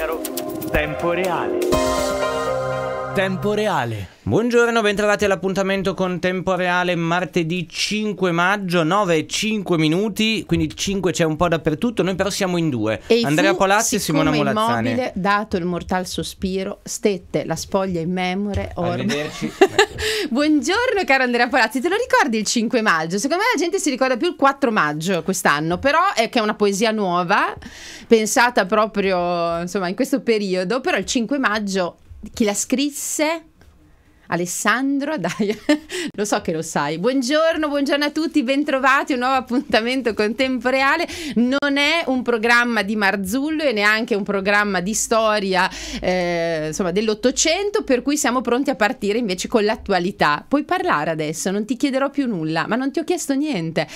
Vaccaro, tempo reale. Tempo reale. Buongiorno, bentrovati all'appuntamento con Tempo Reale martedì 5 maggio, 9 e 5 minuti, quindi 5 c'è un po' dappertutto, noi però siamo in due. E Andrea Palazzi e Simona Molazzani. Immobile, dato il mortal sospiro, stette la spoglia in memore. Buongiorno caro Andrea Palazzi, te lo ricordi il 5 maggio? Secondo me la gente si ricorda più il 4 maggio quest'anno, però è che è una poesia nuova, pensata proprio insomma in questo periodo, però il 5 maggio chi la scrisse? Alessandro, dai, lo so che lo sai. Buongiorno, buongiorno a tutti, bentrovati, un nuovo appuntamento con Tempo Reale. Non è un programma di Marzullo e neanche un programma di storia eh, dell'Ottocento, per cui siamo pronti a partire invece con l'attualità. Puoi parlare adesso, non ti chiederò più nulla, ma non ti ho chiesto niente.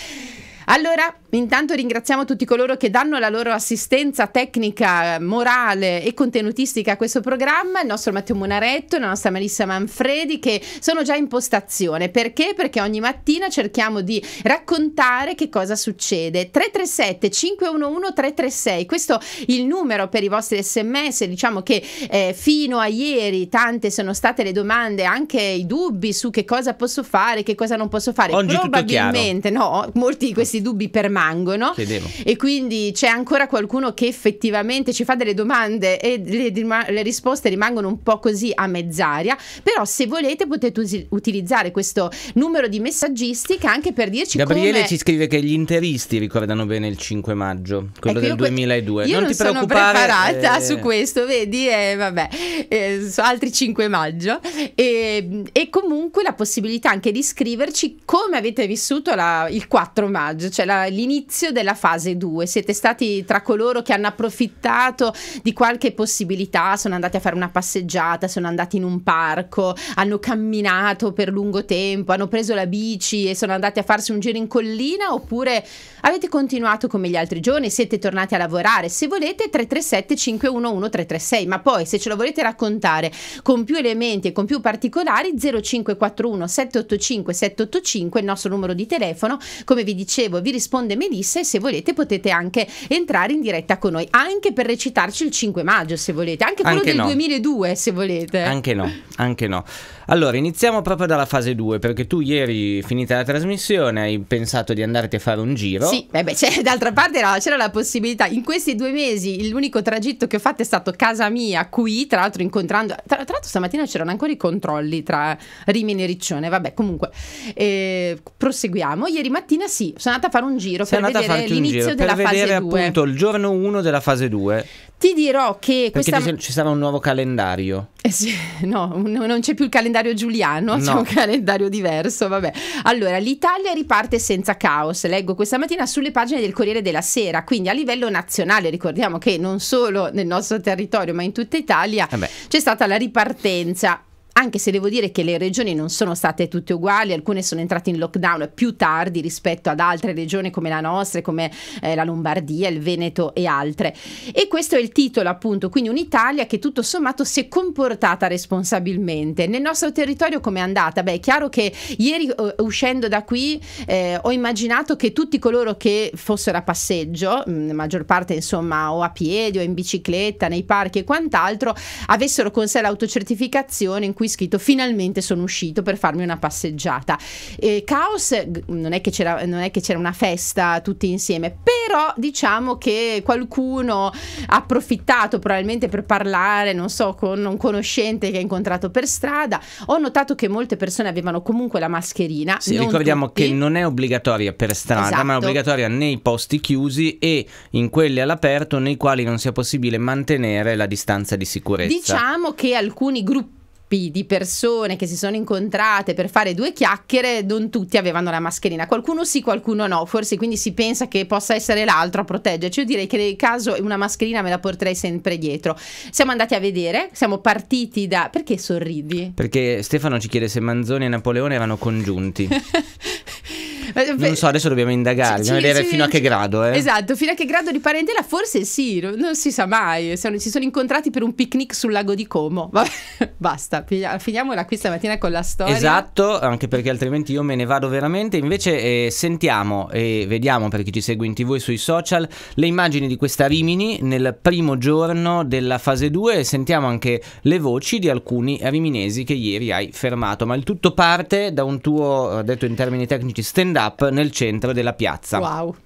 Allora, intanto ringraziamo tutti coloro che danno la loro assistenza tecnica, morale e contenutistica a questo programma, il nostro Matteo Monaretto, la nostra Marissa Manfredi che sono già in postazione. Perché? Perché ogni mattina cerchiamo di raccontare che cosa succede. 337 511 336, questo è il numero per i vostri sms, diciamo che eh, fino a ieri tante sono state le domande, anche i dubbi su che cosa posso fare, che cosa non posso fare. Oggi Probabilmente no, molti di questi questi dubbi permangono Chiedevo. e quindi c'è ancora qualcuno che effettivamente ci fa delle domande e le, le risposte rimangono un po' così a mezz'aria, però se volete potete us- utilizzare questo numero di messaggistica anche per dirci Gabriele come... ci scrive che gli interisti ricordano bene il 5 maggio, quello ecco del 2002. Io non, non ti sono preoccupare, preparata eh... su questo, vedi, eh, vabbè, eh, altri 5 maggio e, e comunque la possibilità anche di scriverci come avete vissuto la, il 4 maggio passaggio, cioè la, l'inizio della fase 2. Siete stati tra coloro che hanno approfittato di qualche possibilità, sono andati a fare una passeggiata, sono andati in un parco, hanno camminato per lungo tempo, hanno preso la bici e sono andati a farsi un giro in collina oppure avete continuato come gli altri giorni, siete tornati a lavorare. Se volete 337 511 336, ma poi se ce lo volete raccontare con più elementi e con più particolari 0541 785 785 il nostro numero di telefono, come vi dicevo dicevo, vi risponde Melissa e se volete potete anche entrare in diretta con noi, anche per recitarci il 5 maggio se volete, anche quello anche del no. 2002 se volete. Anche no, anche no. Allora, iniziamo proprio dalla fase 2, perché tu ieri, finita la trasmissione, hai pensato di andarti a fare un giro. Sì, eh beh, cioè, d'altra parte no, c'era la possibilità. In questi due mesi l'unico tragitto che ho fatto è stato casa mia, qui, tra l'altro incontrando... Tra, tra l'altro stamattina c'erano ancora i controlli tra Rimini e Riccione, vabbè, comunque. Eh, proseguiamo. Ieri mattina sì, sono andata a fare un giro Sei per vedere l'inizio della fase 2. Per vedere appunto il giorno 1 della fase 2. Ti dirò che Questa... Perché questa... ci sarà un nuovo calendario. Eh sì, no, non c'è più il calendario giuliano, no. c'è un calendario diverso, vabbè. Allora, l'Italia riparte senza caos, leggo questa mattina sulle pagine del Corriere della Sera, quindi a livello nazionale, ricordiamo che non solo nel nostro territorio, ma in tutta Italia eh c'è stata la ripartenza anche se devo dire che le regioni non sono state tutte uguali, alcune sono entrate in lockdown più tardi rispetto ad altre regioni come la nostra, come eh, la Lombardia, il Veneto e altre. E questo è il titolo appunto, quindi un'Italia che tutto sommato si è comportata responsabilmente. Nel nostro territorio com'è andata? Beh, è chiaro che ieri uh, uscendo da qui eh, ho immaginato che tutti coloro che fossero a passeggio, mh, maggior parte insomma o a piedi o in bicicletta, nei parchi e quant'altro, avessero con sé l'autocertificazione in cui qui scritto finalmente sono uscito per farmi una passeggiata. Eh, Caos non è che c'era una festa tutti insieme, però diciamo che qualcuno ha approfittato probabilmente per parlare, non so, con un conoscente che ha incontrato per strada. Ho notato che molte persone avevano comunque la mascherina. Sì, ricordiamo tutti. che non è obbligatoria per strada, esatto. ma è esatto. obbligatoria nei posti chiusi e in quelli all'aperto nei quali non sia possibile mantenere la distanza di sicurezza. Diciamo che alcuni gruppi gruppi di persone che si sono incontrate per fare due chiacchiere, non tutti avevano la mascherina. Qualcuno sì, qualcuno no, forse quindi si pensa che possa essere l'altro a proteggerci. Io direi che nel caso una mascherina me la porterei sempre dietro. Siamo andati a vedere, siamo partiti da... Perché sorridi? Perché Stefano ci chiede se Manzoni e Napoleone erano congiunti. Eh, non so, adesso dobbiamo indagare, dobbiamo vedere fino a che grado. Eh. Esatto, fino a che grado di parentela, forse sì, non si sa mai. Si sono incontrati per un picnic sul lago di Como. basta, finiamola qui stamattina con la storia. Esatto, anche perché altrimenti io me ne vado veramente. Invece eh, sentiamo e vediamo per chi ci segue in tv e sui social le immagini di questa Rimini nel primo giorno della fase 2 e sentiamo anche le voci di alcuni riminesi che ieri hai fermato. Ma il tutto parte da un tuo, eh, detto in termini tecnici, stand stand-up nel centro della piazza. Wow.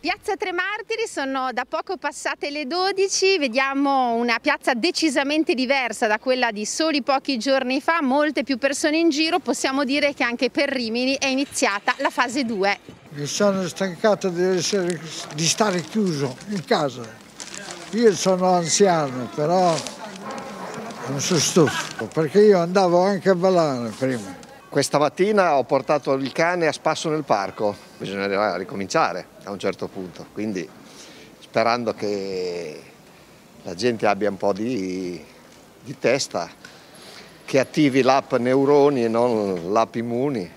Piazza Tre Martiri, sono da poco passate le 12, vediamo una piazza decisamente diversa da quella di soli pochi giorni fa, molte più persone in giro, possiamo dire che anche per Rimini è iniziata la fase 2. Mi sono stancato di, essere, di stare chiuso in casa, io sono anziano però non sono stufo perché io andavo anche a ballare prima questa mattina ho portato il cane a spasso nel parco, bisognerà ricominciare a un certo punto, quindi sperando che la gente abbia un po' di, di testa, che attivi l'app Neuroni e non l'app Immuni.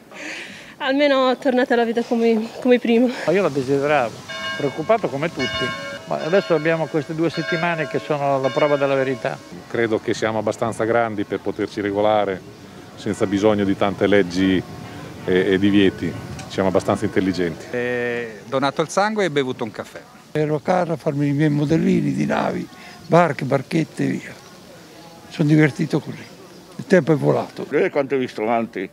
Almeno tornate alla vita come, come prima. Ma io la desideravo, preoccupato come tutti. adesso abbiamo queste due settimane che sono la prova della verità. Credo che siamo abbastanza grandi per poterci regolare senza bisogno di tante leggi e, e divieti, siamo abbastanza intelligenti. E donato il sangue e bevuto un caffè. Ero a casa a farmi i miei modellini di navi, barche, barchette e via. Sono divertito così. Il tempo è volato. Vedete quanti ristoranti,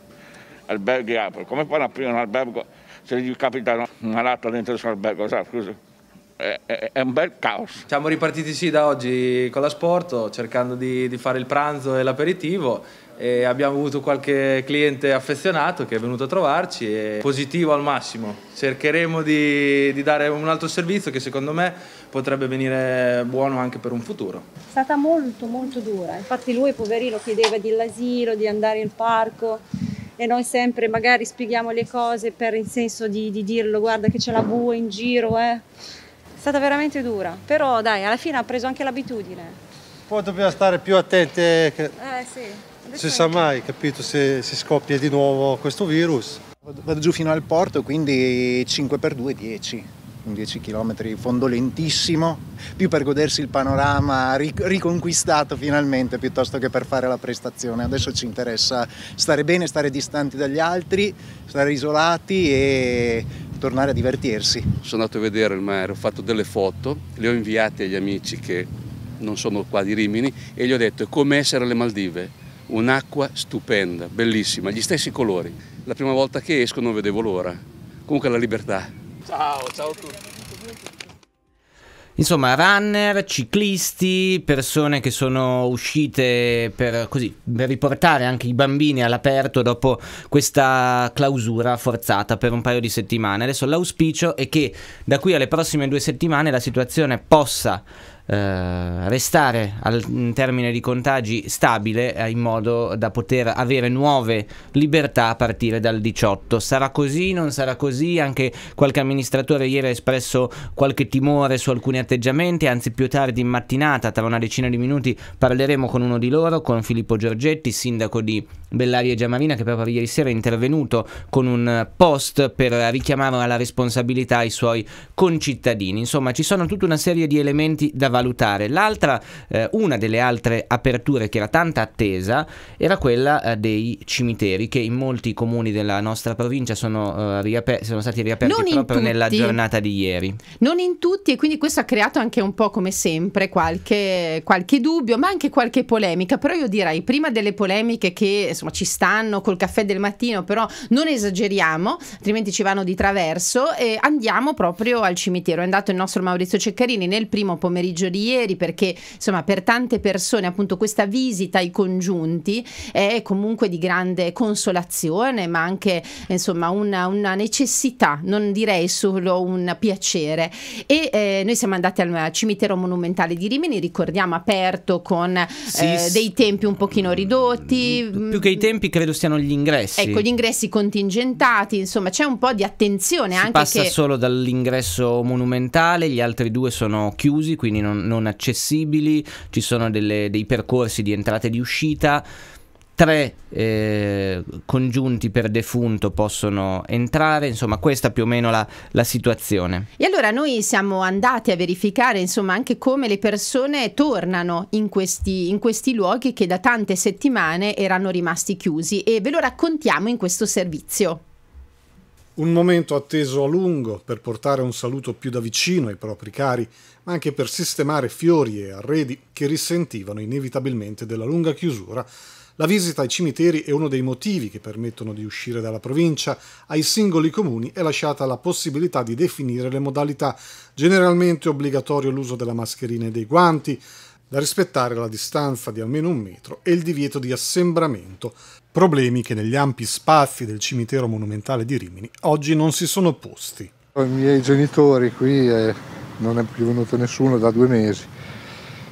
alberghi aprono. Come fanno ad aprire un albergo se gli capita una latta dentro il suo albergo? scusa. È, è, un bel caos. Siamo ripartiti sì da oggi con l'asporto, cercando di, di fare il pranzo e l'aperitivo e abbiamo avuto qualche cliente affezionato che è venuto a trovarci e positivo al massimo. Cercheremo di, di, dare un altro servizio che secondo me potrebbe venire buono anche per un futuro. È stata molto molto dura, infatti lui poverino chiedeva dell'asilo, di andare in parco e noi sempre magari spieghiamo le cose per il senso di, di dirlo guarda che c'è la bue in giro. Eh. È stata veramente dura, però dai alla fine ha preso anche l'abitudine. Poi dobbiamo stare più attenti. Che... Eh sì si sa mai, capito, se, si scoppia di nuovo questo virus. Vado giù fino al porto, quindi 5 x 2, 10. 10 km fondo lentissimo, più per godersi il panorama riconquistato finalmente piuttosto che per fare la prestazione. Adesso ci interessa stare bene, stare distanti dagli altri, stare isolati e tornare a divertirsi. Sono andato a vedere il mare, ho fatto delle foto, le ho inviate agli amici che non sono qua di Rimini e gli ho detto è come essere alle Maldive un'acqua stupenda, bellissima, gli stessi colori. La prima volta che esco non vedevo l'ora. Comunque la libertà. Ciao, ciao a tutti. Insomma, runner, ciclisti, persone che sono uscite per, così, per, riportare anche i bambini all'aperto dopo questa clausura forzata per un paio di settimane. Adesso l'auspicio è che da qui alle prossime due settimane la situazione possa eh, restare al termine di contagi stabile eh, in modo da poter avere nuove libertà a partire dal 18. Sarà così, non sarà così? Anche qualche amministratore ieri ha espresso qualche timore su alcuni atteggiamenti, anzi più tardi in mattinata, tra una decina di minuti, parleremo con uno di loro, con Filippo Giorgetti, sindaco di Bellaria e Giamarina, che proprio ieri sera è intervenuto con un post per richiamare alla responsabilità i suoi concittadini. Insomma, ci sono tutta una serie di elementi da valutare valutare. L'altra, eh, una delle altre aperture che era tanta attesa era quella eh, dei cimiteri che in molti comuni della nostra provincia sono, eh, sono stati riaperti non proprio nella giornata di ieri. Non in tutti e quindi questo ha creato anche un po' come sempre qualche, qualche dubbio ma anche qualche polemica, però io direi prima delle polemiche che insomma ci stanno col caffè del mattino, però non esageriamo, altrimenti ci vanno di traverso e andiamo proprio al cimitero. È andato il nostro Maurizio Ceccarini nel primo pomeriggio di ieri perché insomma per tante persone appunto questa visita ai congiunti è comunque di grande consolazione ma anche insomma una, una necessità, non direi solo un piacere. E eh, noi siamo andati al cimitero monumentale di Rimini, ricordiamo aperto con eh, sì, eh, dei tempi un pochino ridotti. Mm, mm, più che i tempi credo siano gli ingressi. Ecco, gli ingressi contingentati, insomma c'è un po' di attenzione si anche. Passa che... solo dall'ingresso monumentale, gli altri due sono chiusi, quindi non non, non accessibili, ci sono delle, dei percorsi di entrata e di uscita tre eh, congiunti per defunto possono entrare, insomma questa più o meno la, la, situazione. E allora noi siamo andati a verificare insomma anche come le persone tornano in questi, in questi luoghi che da tante settimane erano rimasti chiusi e ve lo raccontiamo in questo servizio. Un momento atteso a lungo per portare un saluto più da vicino ai propri cari, ma anche per sistemare fiori e arredi che risentivano inevitabilmente della lunga chiusura. La visita ai cimiteri è uno dei motivi che permettono di uscire dalla provincia. Ai singoli comuni è lasciata la possibilità di definire le modalità. Generalmente obbligatorio l'uso della mascherina e dei guanti, da rispettare la distanza di almeno un metro e il divieto di assembramento problemi che negli ampi spazi del cimitero monumentale di Rimini oggi non si sono posti. I miei genitori qui eh, non è più venuto nessuno da due mesi,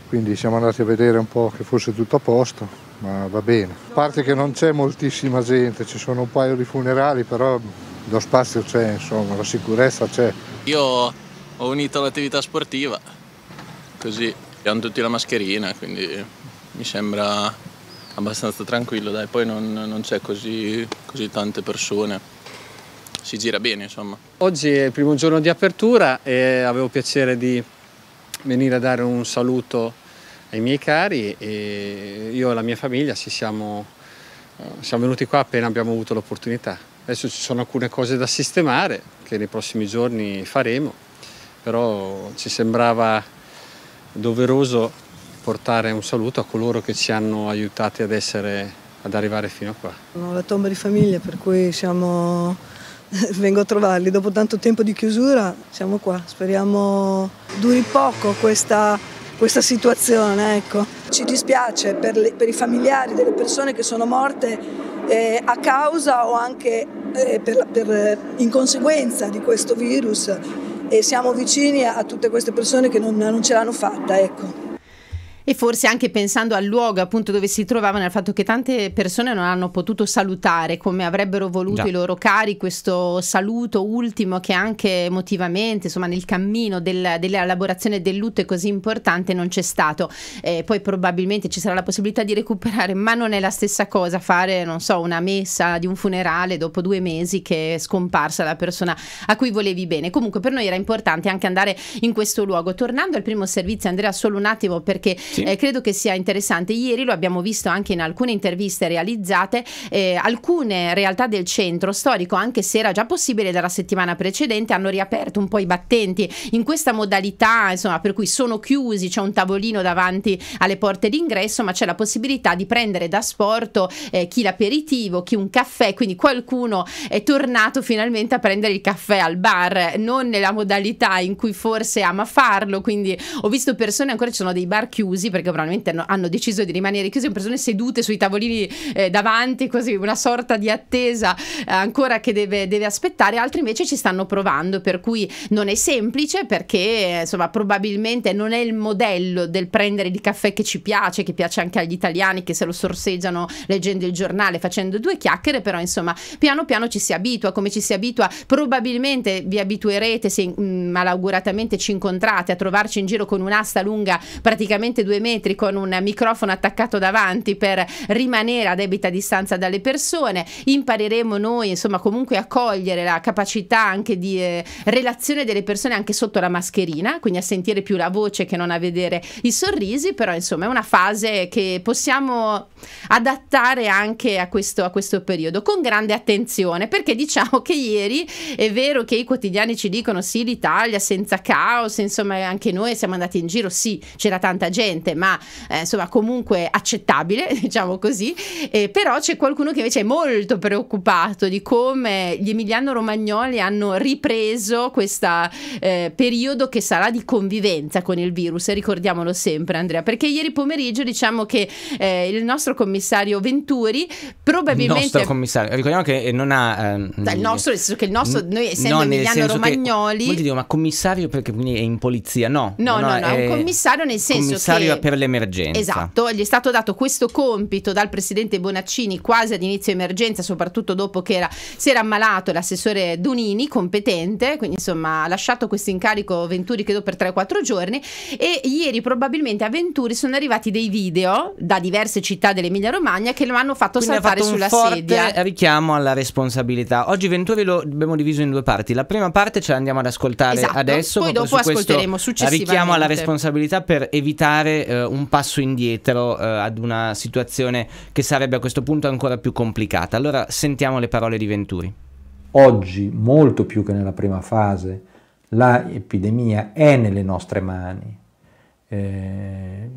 quindi siamo andati a vedere un po' che fosse tutto a posto, ma va bene. A parte che non c'è moltissima gente, ci sono un paio di funerali, però lo spazio c'è, insomma, la sicurezza c'è. Io ho unito l'attività sportiva, così abbiamo tutti la mascherina, quindi mi sembra abbastanza tranquillo, dai, poi non, non c'è così, così tante persone si gira bene insomma. Oggi è il primo giorno di apertura e avevo piacere di venire a dare un saluto ai miei cari e io e la mia famiglia siamo, eh, siamo venuti qua appena abbiamo avuto l'opportunità. Adesso ci sono alcune cose da sistemare che nei prossimi giorni faremo, però ci sembrava doveroso portare un saluto a coloro che ci hanno aiutati ad, essere, ad arrivare fino a qua. Sono la tomba di famiglia per cui siamo... vengo a trovarli. Dopo tanto tempo di chiusura siamo qua, speriamo duri poco questa, questa situazione. Ecco. Ci dispiace per, le, per, i familiari delle persone che sono morte eh, a causa o anche eh, per, per, eh, in conseguenza di questo virus e siamo vicini a, a tutte queste persone che non, non ce l'hanno fatta. Ecco e forse anche pensando al luogo appunto dove si trovavano, al fatto che tante persone non hanno potuto salutare come avrebbero voluto Già. i loro cari, questo saluto ultimo che anche emotivamente, insomma nel cammino del, dell'elaborazione del lutto è così importante, non c'è stato. Eh, poi probabilmente ci sarà la possibilità di recuperare, ma non è la stessa cosa fare, non so, una messa di un funerale dopo due mesi che è scomparsa la persona a cui volevi bene. Comunque per noi era importante anche andare in questo luogo. Tornando al primo servizio, Andrea, solo un attimo perché eh, credo che sia interessante. Ieri lo abbiamo visto anche in alcune interviste realizzate, eh, alcune realtà del centro storico, anche se era già possibile dalla settimana precedente, hanno riaperto un po' i battenti in questa modalità, insomma, per cui sono chiusi, c'è un tavolino davanti alle porte d'ingresso, ma c'è la possibilità di prendere da sporto eh, chi l'aperitivo, chi un caffè, quindi qualcuno è tornato finalmente a prendere il caffè al bar, non nella modalità in cui forse ama farlo, quindi ho visto persone ancora ci sono dei bar chiusi chiusi perché probabilmente hanno, hanno deciso di rimanere chiusi, persone sedute sui tavolini eh, davanti, così una sorta di attesa eh, ancora che deve, deve, aspettare, altri invece ci stanno provando, per cui non è semplice perché insomma probabilmente non è il modello del prendere il caffè che ci piace, che piace anche agli italiani che se lo sorseggiano leggendo il giornale, facendo due chiacchiere, però insomma piano piano ci si abitua, come ci si abitua probabilmente vi abituerete se mh, mm, malauguratamente ci incontrate a trovarci in giro con un'asta lunga praticamente due due metri con un microfono attaccato davanti per rimanere a debita distanza dalle persone, impareremo noi insomma comunque a cogliere la capacità anche di eh, relazione delle persone anche sotto la mascherina, quindi a sentire più la voce che non a vedere i sorrisi, però insomma è una fase che possiamo adattare anche a questo, a questo periodo con grande attenzione perché diciamo che ieri è vero che i quotidiani ci dicono sì l'Italia senza caos, insomma anche noi siamo andati in giro, sì c'era tanta gente, sufficiente, ma eh, insomma comunque accettabile, diciamo così, eh, però c'è qualcuno che invece è molto preoccupato di come gli emiliano-romagnoli hanno ripreso questo eh, periodo che sarà di convivenza con il virus, eh, ricordiamolo sempre Andrea, perché ieri pomeriggio diciamo che eh, il nostro commissario Venturi probabilmente... Il nostro commissario, ricordiamo che eh, non ha... Ehm, il nostro, nel senso che il nostro, noi essendo emiliano-romagnoli... Molti dico, ma commissario perché quindi è in polizia, no. No, no, no, no è un eh, commissario nel senso commissario che per l'emergenza. Esatto, gli è stato dato questo compito dal presidente Bonaccini quasi ad inizio emergenza, soprattutto dopo che era, si era ammalato l'assessore Dunini, competente, quindi insomma ha lasciato questo incarico Venturi credo per 3-4 giorni e ieri probabilmente a Venturi sono arrivati dei video da diverse città dell'Emilia Romagna che lo hanno fatto quindi saltare fatto sulla sedia. richiamo alla responsabilità. Oggi Venturi lo abbiamo diviso in due parti. La prima parte ce la andiamo ad ascoltare esatto. adesso, poi dopo ascolteremo successivamente. Richiamo alla responsabilità per evitare eh, un passo indietro eh, ad una situazione che sarebbe a questo punto ancora più complicata. Allora sentiamo le parole di Venturi. Oggi, molto più che nella prima fase, l'epidemia è nelle nostre mani. Eh,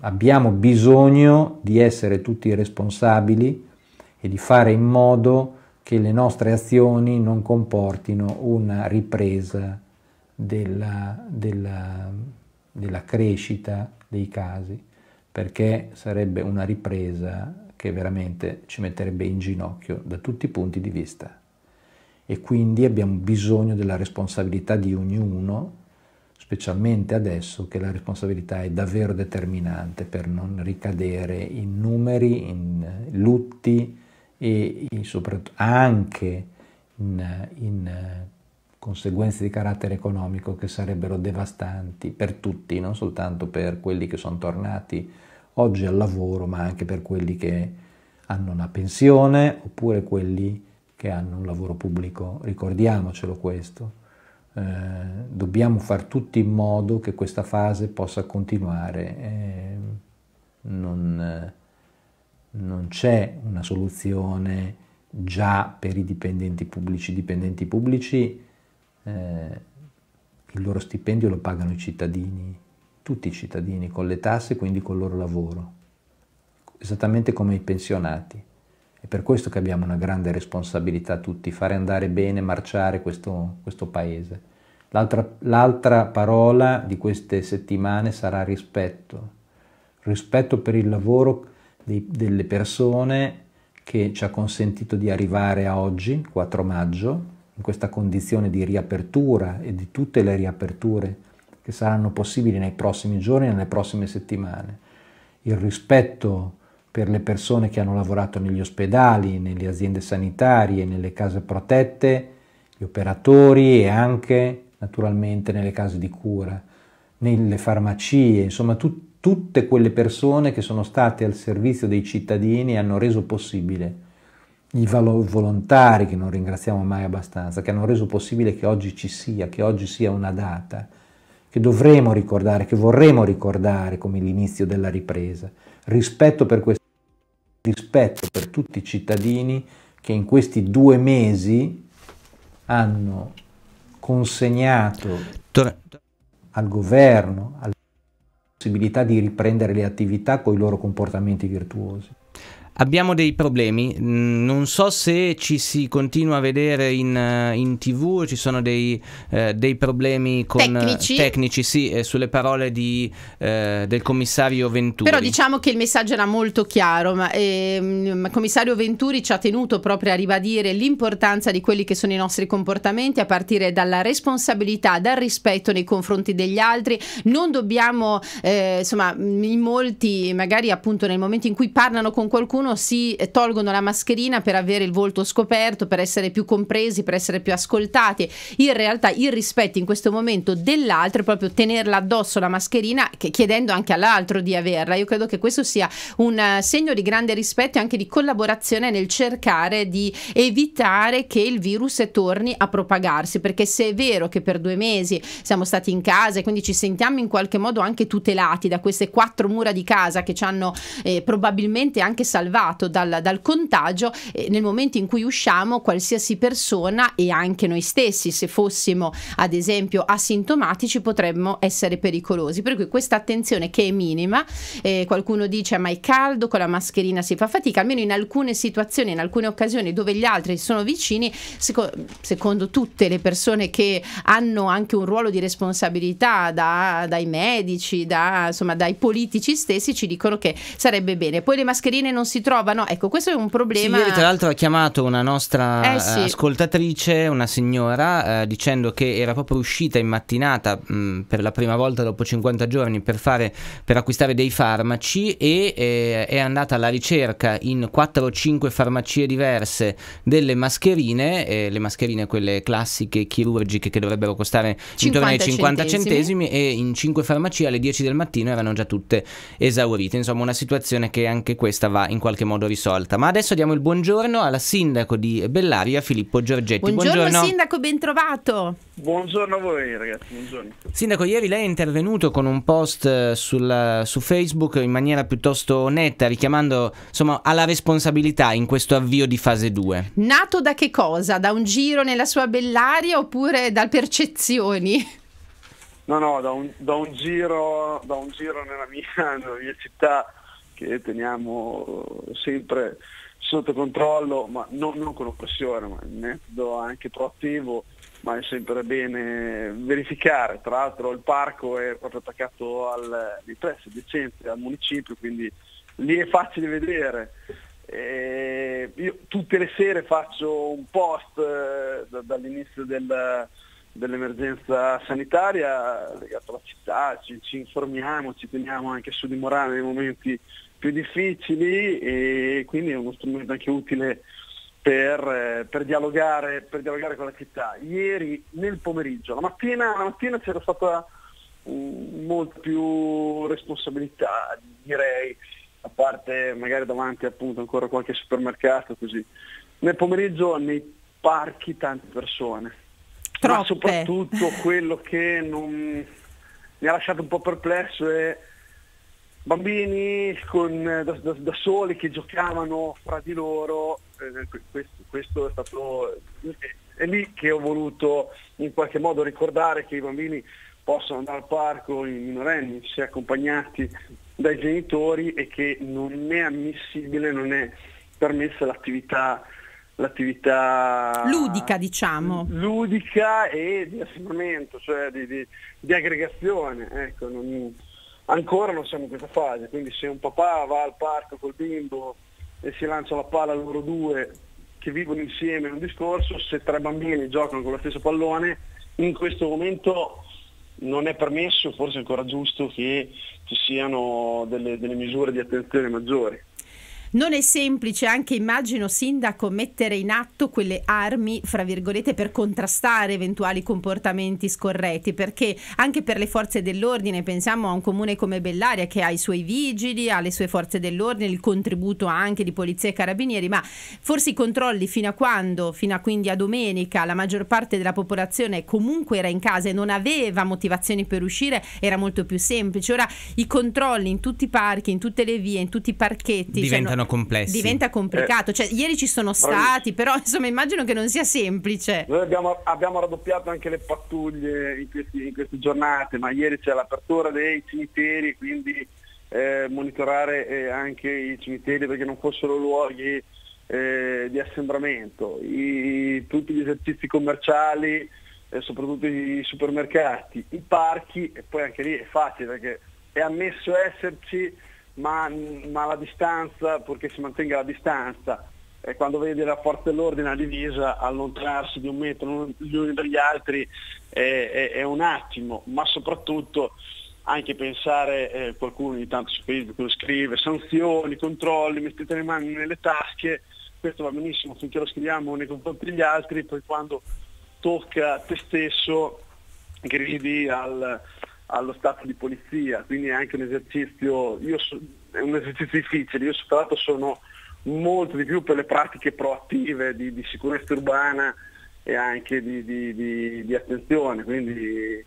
abbiamo bisogno di essere tutti responsabili e di fare in modo che le nostre azioni non comportino una ripresa della, della, della crescita dei casi, perché sarebbe una ripresa che veramente ci metterebbe in ginocchio da tutti i punti di vista. E quindi abbiamo bisogno della responsabilità di ognuno, specialmente adesso che la responsabilità è davvero determinante per non ricadere in numeri, in lutti e in, soprattutto anche in, in conseguenze di carattere economico che sarebbero devastanti per tutti, non soltanto per quelli che sono tornati oggi al lavoro, ma anche per quelli che hanno una pensione oppure quelli che hanno un lavoro pubblico. Ricordiamocelo questo. Eh, dobbiamo far tutti in modo che questa fase possa continuare. Eh, non, non c'è una soluzione già per i dipendenti pubblici. I dipendenti pubblici eh, il loro stipendio lo pagano i cittadini, tutti i cittadini, con le tasse, e quindi col loro lavoro, esattamente come i pensionati. È per questo che abbiamo una grande responsabilità tutti, fare andare bene, marciare questo, questo paese. L'altra, l'altra parola di queste settimane sarà rispetto, rispetto per il lavoro dei, delle persone che ci ha consentito di arrivare a oggi, 4 maggio, in questa condizione di riapertura e di tutte le riaperture che saranno possibili nei prossimi giorni e nelle prossime settimane. Il rispetto per le persone che hanno lavorato negli ospedali, nelle aziende sanitarie, nelle case protette, gli operatori e anche naturalmente nelle case di cura, nelle farmacie, insomma tu, tutte quelle persone che sono state al servizio dei cittadini e hanno reso possibile i valori volontari che non ringraziamo mai abbastanza, che hanno reso possibile che oggi ci sia, che oggi sia una data che dovremo ricordare, che vorremmo ricordare come l'inizio della ripresa. Rispetto per, questi, rispetto per tutti i cittadini che in questi due mesi hanno consegnato al governo, la possibilità di riprendere le attività con i loro comportamenti virtuosi abbiamo dei problemi. Mm, non so se ci si continua a vedere in, eh, in tv, ci sono dei, eh, dei problemi con, eh, tecnici, tecnici sì, eh, sulle parole di, eh, del commissario Venturi. Però diciamo che il messaggio era molto chiaro, ma ehm, il commissario Venturi ci ha tenuto proprio a ribadire l'importanza di quelli che sono i nostri comportamenti a partire dalla responsabilità, dal rispetto nei confronti degli altri. Non dobbiamo, eh, insomma, in molti magari appunto nel momento in cui parlano con qualcuno sono si eh, tolgono la mascherina per avere il volto scoperto, per essere più compresi, per essere più ascoltati. In realtà il rispetto in questo momento dell'altro è proprio tenerla addosso la mascherina chiedendo anche all'altro di averla. Io credo che questo sia un eh, segno di grande rispetto e anche di collaborazione nel cercare di evitare che il virus torni a propagarsi, perché se è vero che per due mesi siamo stati in casa e quindi ci sentiamo in qualche modo anche tutelati da queste quattro mura di casa che ci hanno eh, probabilmente anche salvato salvato dal, dal contagio eh, nel momento in cui usciamo qualsiasi persona e anche noi stessi se fossimo ad esempio asintomatici potremmo essere pericolosi per cui questa attenzione che è minima eh, qualcuno dice ma è caldo con la mascherina si fa fatica almeno in alcune situazioni in alcune occasioni dove gli altri sono vicini seco secondo tutte le persone che hanno anche un ruolo di responsabilità da, dai medici da, insomma dai politici stessi ci dicono che sarebbe bene poi le mascherine non si trovano. Ecco, questo è un problema. Sì, ieri, tra l'altro, ha chiamato una nostra eh, sì. Eh, ascoltatrice, una signora, eh, dicendo che era proprio uscita in mattinata mh, mm, per la prima volta dopo 50 giorni per, fare, per acquistare dei farmaci e eh, è andata alla ricerca in 4 o 5 farmacie diverse delle mascherine, eh, le mascherine quelle classiche chirurgiche che dovrebbero costare intorno ai 50 centesimi. centesimi e in 5 farmacie alle 10 del mattino erano già tutte esaurite. Insomma, una situazione che anche questa va in qualche modo qualche modo risolta. Ma adesso diamo il buongiorno alla sindaco di Bellaria, Filippo Giorgetti. Buongiorno, buongiorno. sindaco, bentrovato. Buongiorno a voi ragazzi, buongiorno. Sindaco, ieri lei è intervenuto con un post eh, sul, eh, su Facebook in maniera piuttosto netta, richiamando insomma, alla responsabilità in questo avvio di fase 2. Nato da che cosa? Da un giro nella sua Bellaria oppure da percezioni? No, no, da un, da un, giro, da un giro nella mia, nella mia città che teniamo eh, sempre sotto controllo, ma non, non con oppressione, ma in metodo anche proattivo, ma è sempre bene verificare. Tra l'altro il parco è proprio attaccato al riplesso decente al municipio, quindi lì è facile vedere. E eh, io tutte le sere faccio un post eh, dall'inizio del, dell'emergenza sanitaria legato alla città, ci, ci informiamo, ci teniamo anche su di morale nei momenti più difficili e quindi è uno strumento anche utile per, eh, per, dialogare, per dialogare con la città. Ieri nel pomeriggio, la mattina, la mattina c'era stata um, molta più responsabilità, direi, a parte magari davanti appunto ancora qualche supermercato così. Nel pomeriggio nei parchi tante persone, Troppe. ma soprattutto quello che non... mi ha lasciato un po' perplesso è bambini con, eh, da, da, da, soli che giocavano fra di loro, eh, eh questo, questo, è stato eh, è lì che ho voluto in qualche modo ricordare che i bambini possono andare al parco in minorenni, se accompagnati dai genitori e che non è ammissibile, non è permessa l'attività, l'attività ludica diciamo ludica e di assembramento cioè di, di, di aggregazione ecco, non, ancora non siamo in questa fase, quindi se un papà va al parco col bimbo e si lancia la palla a loro due che vivono insieme in un discorso, se tre bambini giocano con lo stesso pallone, in questo momento non è permesso, forse è ancora giusto, che ci siano delle, delle misure di attenzione maggiori. Non è semplice anche, immagino, Sindaco, mettere in atto quelle armi, fra virgolette, per contrastare eventuali comportamenti scorretti, perché anche per le forze dell'ordine, pensiamo a un comune come Bellaria che ha i suoi vigili, ha le sue forze dell'ordine, il contributo anche di polizia e carabinieri, ma forse i controlli fino a quando, fino a quindi a domenica, la maggior parte della popolazione comunque era in casa e non aveva motivazioni per uscire, era molto più semplice. Ora i controlli in tutti i parchi, in tutte le vie, in tutti i parchetti cioè, diventano diventano complessi. Diventa complicato. Eh, cioè, ieri ci sono stati, però insomma immagino che non sia semplice. Noi abbiamo, abbiamo raddoppiato anche le pattuglie in, questi, in, queste giornate, ma ieri c'è l'apertura dei cimiteri, quindi eh, monitorare eh, anche i cimiteri perché non fossero luoghi eh, di assembramento. I, tutti gli esercizi commerciali, eh, soprattutto i supermercati, i parchi, e poi anche lì è facile perché è ammesso esserci ma, ma la distanza, purché si mantenga la distanza, eh, quando vedi la forza dell'ordine a divisa allontanarsi di un metro gli uni dagli altri è, è, è un attimo, ma soprattutto anche pensare, eh, qualcuno ogni tanto su Facebook scrive sanzioni, controlli, mettete le mani nelle tasche, questo va benissimo finché lo scriviamo nei confronti degli altri, poi quando tocca a te stesso gridi al, allo stato di polizia, quindi è anche un esercizio, io, è un esercizio difficile, io soprattutto sono molto di più per le pratiche proattive di, di sicurezza urbana e anche di, di, di, attenzione, quindi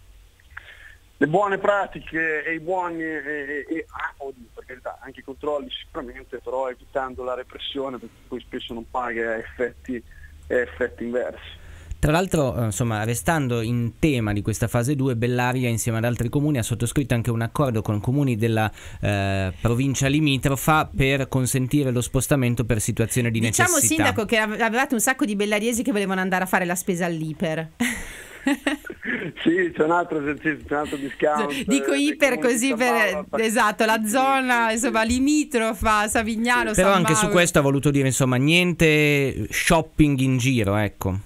le buone pratiche e i buoni, e, e, ah, oddio, carità, anche i controlli sicuramente, però evitando la repressione perché poi spesso non paga effetti, effetti inversi. Tra l'altro, eh, insomma, restando in tema di questa fase 2, Bellaria insieme ad altri comuni ha sottoscritto anche un accordo con comuni della eh, provincia limitrofa per consentire lo spostamento per situazione di diciamo, necessità. Diciamo, sindaco, che avevate un sacco di bellariesi che volevano andare a fare la spesa all'Iper. sì, c'è un altro esercizio, c'è un altro discount. Dico eh, iper così per eh, esatto, la zona insomma limitrofa, Savignano. Sì, però San anche Mauro. su questo ha voluto dire insomma niente shopping in giro, ecco.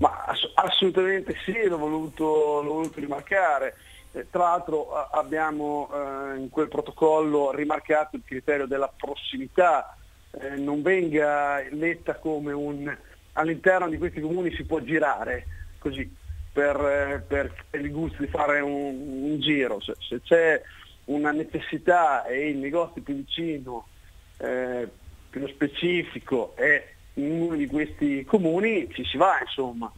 Ma ass- assolutamente sì, l'ho voluto, l'ho voluto rimarcare. Eh, tra l'altro a- abbiamo eh, in quel protocollo rimarcato il criterio della prossimità, eh, non venga letta come un all'interno di questi comuni si può girare così per, eh, per il gusto di fare un, un giro. Se, se, c'è una necessità e il negozio più vicino, eh, più specifico è in uno di questi comuni ci si va, insomma.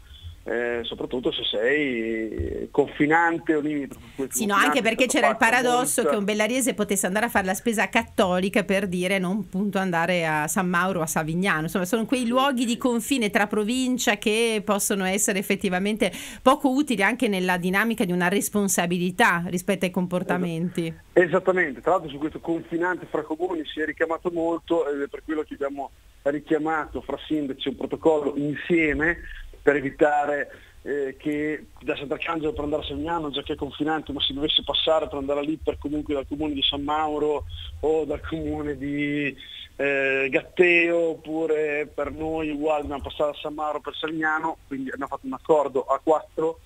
Eh, soprattutto se sei eh, confinante o limite. Sì, no, anche perché c'era il paradosso molta... che un bellariese potesse andare a fare la spesa cattolica per dire non appunto andare a San Mauro o a Savignano, insomma sono quei luoghi di confine tra provincia che possono essere effettivamente poco utili anche nella dinamica di una responsabilità rispetto ai comportamenti. Esattamente, tra l'altro su questo confinante fra comuni si è richiamato molto ed è per quello che abbiamo richiamato fra sindaci un protocollo insieme per evitare eh, che da Sant'Arcangelo per andare a Segnano, già che è confinante, ma si dovesse passare per andare lì per comunque dal comune di San Mauro o dal comune di eh, Gatteo, oppure per noi uguale dobbiamo passare da San Mauro per Salignano, quindi abbiamo fatto un accordo a 4,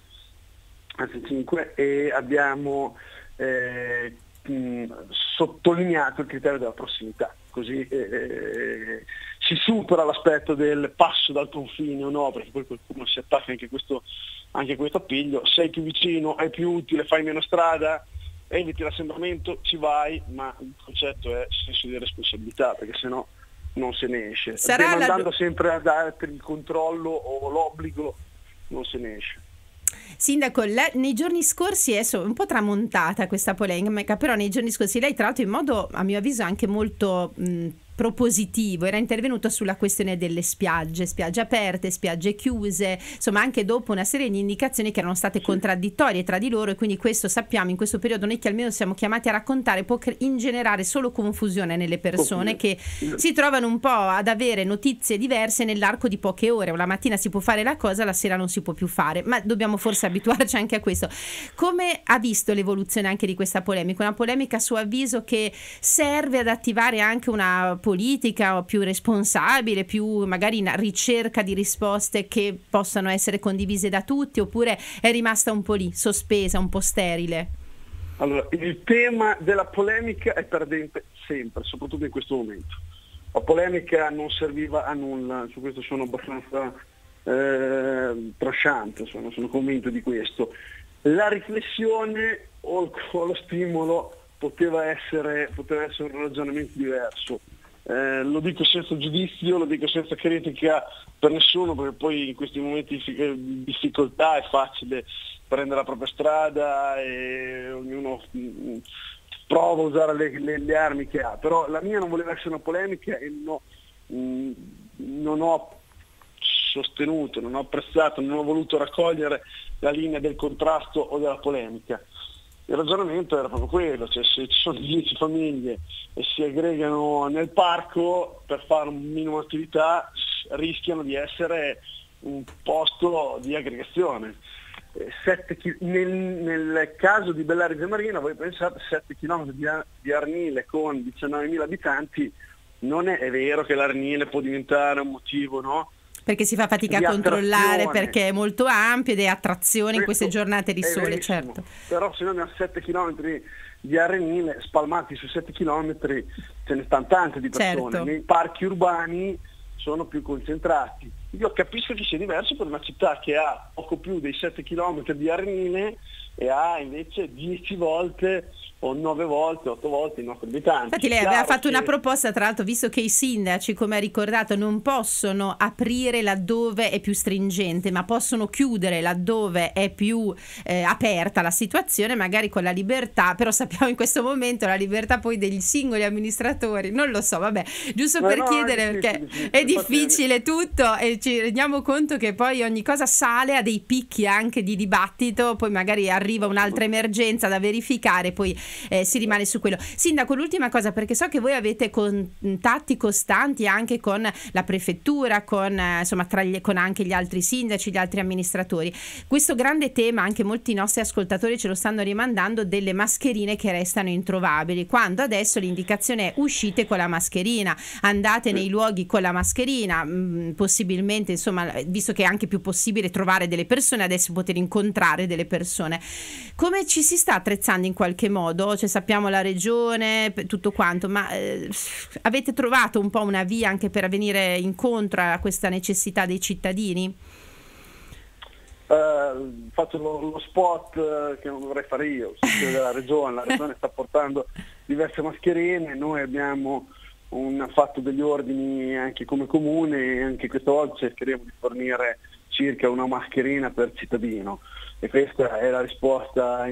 anzi 5, e abbiamo eh, mh, sottolineato il criterio della prossimità. Così, eh, eh, si supera l'aspetto del passo dal confine o no, perché poi qualcuno si attacca anche questo, anche questo appiglio, sei più vicino, è più utile, fai meno strada, eviti l'assembramento, ci vai, ma il concetto è senso di responsabilità, perché sennò non se ne esce. Sarà Demandando la... sempre ad altri il controllo o l'obbligo, non se ne esce. Sindaco, lei, nei giorni scorsi è un po' tramontata questa polemica, però nei giorni scorsi lei tra l'altro in modo, a mio avviso, anche molto mh, propositivo, era intervenuto sulla questione delle spiagge, spiagge aperte, spiagge chiuse, insomma anche dopo una serie di indicazioni che erano state contraddittorie tra di loro e quindi questo sappiamo in questo periodo noi che almeno siamo chiamati a raccontare può ingenerare solo confusione nelle persone che si trovano un po' ad avere notizie diverse nell'arco di poche ore, o la mattina si può fare la cosa, la sera non si può più fare, ma dobbiamo forse abituarci anche a questo. Come ha visto l'evoluzione anche di questa polemica? Una polemica a suo avviso che serve ad attivare anche una politica più responsabile, più magari in ricerca di risposte che possano essere condivise da tutti oppure è rimasta un po' lì, sospesa, un po' sterile? Allora, il tema della polemica è perdente sempre, soprattutto in questo momento. La polemica non serviva a nulla, su questo sono abbastanza eh, trasciante, sono, sono convinto di questo. La riflessione o, lo stimolo poteva essere, poteva essere un ragionamento diverso eh, lo dico senza giudizio, lo dico senza critica per nessuno, perché poi in questi momenti di difficoltà è facile prendere la propria strada e ognuno mm, prova a usare le, le, le armi che ha, però la mia non voleva essere una polemica e no, mh, mm, non ho sostenuto, non ho apprezzato, non ho voluto raccogliere la linea del contrasto o della polemica il ragionamento era proprio quello, cioè se ci sono 10 famiglie e si aggregano nel parco per fare un minimo attività rischiano di essere un posto di aggregazione. Eh, chi- nel, nel, caso di Bellarizia Marina voi pensate 7 km di, a- di Arnile con 19.000 abitanti, non è, è vero che l'Arnile può diventare un motivo no? perché si fa fatica a controllare perché è molto ampio ed è attrazione Questo in queste giornate di sole, verissimo. certo. Però se noi a 7 km di arenile spalmati su 7 km ce ne stanno tante di persone, certo. nei parchi urbani sono più concentrati. Io capisco che sia diverso per una città che ha poco più dei 7 km di arenile e ha invece 10 volte o nove volte, otto volte il nostro abitante. Infatti lei aveva fatto che... una proposta, tra l'altro, visto che i sindaci, come ha ricordato, non possono aprire laddove è più stringente, ma possono chiudere laddove è più eh, aperta la situazione, magari con la libertà, però sappiamo in questo momento la libertà poi degli singoli amministratori, non lo so, vabbè, giusto ma per no, chiedere è perché è difficile tutto e ci rendiamo conto che poi ogni cosa sale a dei picchi anche di dibattito, poi magari arriva un'altra emergenza da verificare, poi eh, si rimane su quello. Sindaco, l'ultima cosa, perché so che voi avete contatti costanti anche con la prefettura, con, eh, insomma, gli, con anche gli altri sindaci, gli altri amministratori. Questo grande tema, anche molti nostri ascoltatori ce lo stanno rimandando, delle mascherine che restano introvabili, quando adesso l'indicazione è uscite con la mascherina, andate nei luoghi con la mascherina, mm, possibilmente, insomma, visto che è anche più possibile trovare delle persone, adesso poter incontrare delle persone. Come ci si sta attrezzando in qualche modo? modo, cioè sappiamo la regione, tutto quanto, ma eh, avete trovato un po' una via anche per venire incontro a questa necessità dei cittadini? Uh, faccio lo, lo spot eh, che non dovrei fare io, della regione, la regione sta portando diverse mascherine, noi abbiamo un, fatto degli ordini anche come comune e anche questa volta cercheremo di fornire circa una mascherina per cittadino e questa è la risposta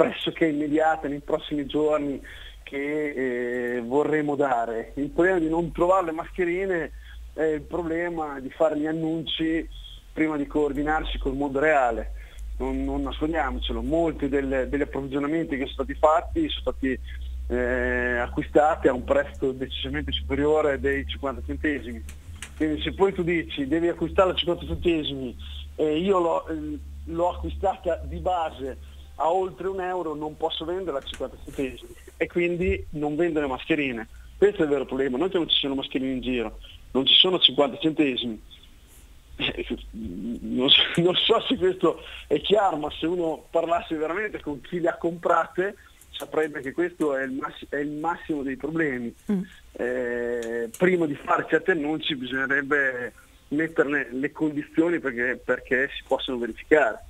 pressoché immediata nei prossimi giorni che eh, vorremmo dare. Il problema di non trovare le mascherine è il problema di fare gli annunci prima di coordinarsi col mondo reale. Non, non nascondiamocelo, molti del, degli approvvigionamenti che sono stati fatti sono stati eh, acquistati a un prezzo decisamente superiore dei 50 centesimi. Quindi se poi tu dici devi acquistare la 50 centesimi e io l'ho, eh, l'ho acquistata di base a oltre un euro non posso vendere a 50 centesimi e quindi non vendo le mascherine. Questo è il vero problema, non che non ci siano mascherine in giro, non ci sono 50 centesimi. Eh, non so, non so se questo è chiaro, ma se uno parlasse veramente con chi le ha comprate, saprebbe che questo è il, mass- è il massimo dei problemi. Mm. Eh, prima di fare certi annunci bisognerebbe metterne le condizioni perché, perché si possono verificare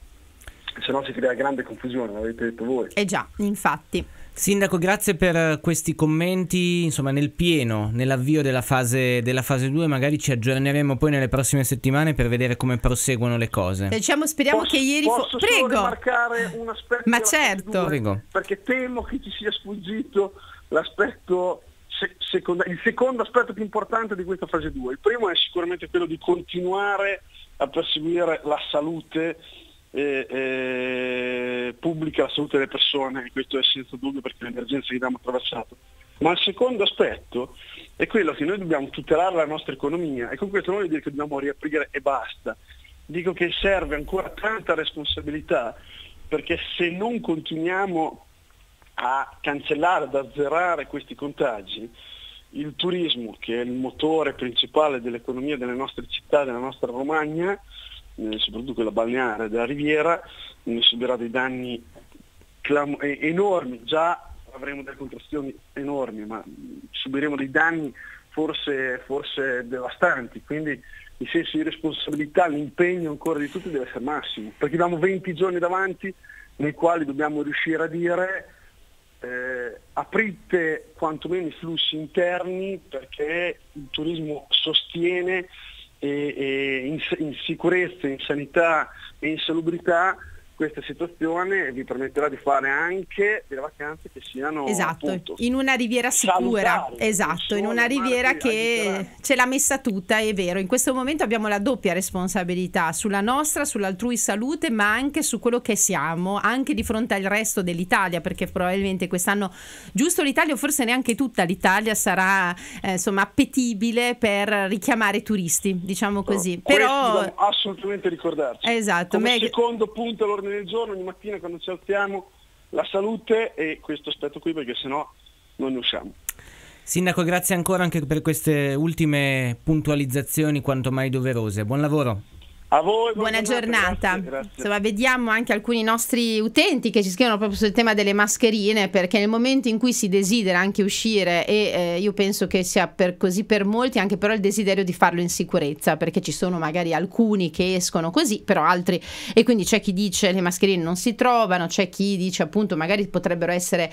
se no si crea grande confusione, l'avete detto voi. Eh già, infatti. Sindaco, grazie per eh, questi commenti, insomma nel pieno, nell'avvio della fase, della fase 2, magari ci aggiorneremo poi nelle prossime settimane per vedere come proseguono le cose. Eh, diciamo, speriamo posso, che ieri... Posso Prego! Posso rimarcare un aspetto... Ma certo! Prego. Perché temo che ci sia sfuggito l'aspetto Seconda, il secondo aspetto più importante di questa fase 2. Il primo è sicuramente quello di continuare a perseguire la salute eh, pubblica la salute delle persone, questo è senza dubbio perché l'emergenza che abbiamo attraversato. Ma il secondo aspetto è quello che noi dobbiamo tutelare la nostra economia e con questo non voglio dire che dobbiamo riaprire e basta. Dico che serve ancora tanta responsabilità perché se non continuiamo a cancellare, ad azzerare questi contagi, il turismo, che è il motore principale dell'economia delle nostre città, della nostra Romagna, eh, soprattutto quella balneare della riviera, subirà dei danni enormi, già avremo delle contrazioni enormi, ma subiremo dei danni forse, forse devastanti, quindi il senso di responsabilità, l'impegno ancora di tutti deve essere massimo, perché abbiamo 20 giorni davanti nei quali dobbiamo riuscire a dire eh, aprite quantomeno i flussi interni perché il turismo sostiene e, e in, in sicurezza, in sanità e in salubrità questa situazione vi permetterà di fare anche delle vacanze che siano esatto, appunto, in una riviera sicura, esatto, in una riviera che ce l'ha messa tutta, è vero. In questo momento abbiamo la doppia responsabilità sulla nostra, sull'altrui salute, ma anche su quello che siamo, anche di fronte al resto dell'Italia, perché probabilmente quest'anno giusto l'Italia o forse neanche tutta l'Italia sarà eh, insomma appetibile per richiamare turisti, diciamo così. No, Però assolutamente ricordarci. Esatto, Come me... secondo punto l'ordine all'ordine del giorno ogni mattina quando ci alziamo la salute e questo aspetto qui perché sennò non ne usciamo. Sindaco, grazie ancora anche per queste ultime puntualizzazioni quanto mai doverose. Buon lavoro. A voi, buona, buona giornata. Grazie, grazie. Insomma, vediamo anche alcuni nostri utenti che ci scrivono proprio sul tema delle mascherine, perché nel momento in cui si desidera anche uscire, e eh, io penso che sia per così per molti, anche però il desiderio di farlo in sicurezza, perché ci sono magari alcuni che escono così, però altri, e quindi c'è chi dice le mascherine non si trovano, c'è chi dice appunto magari potrebbero essere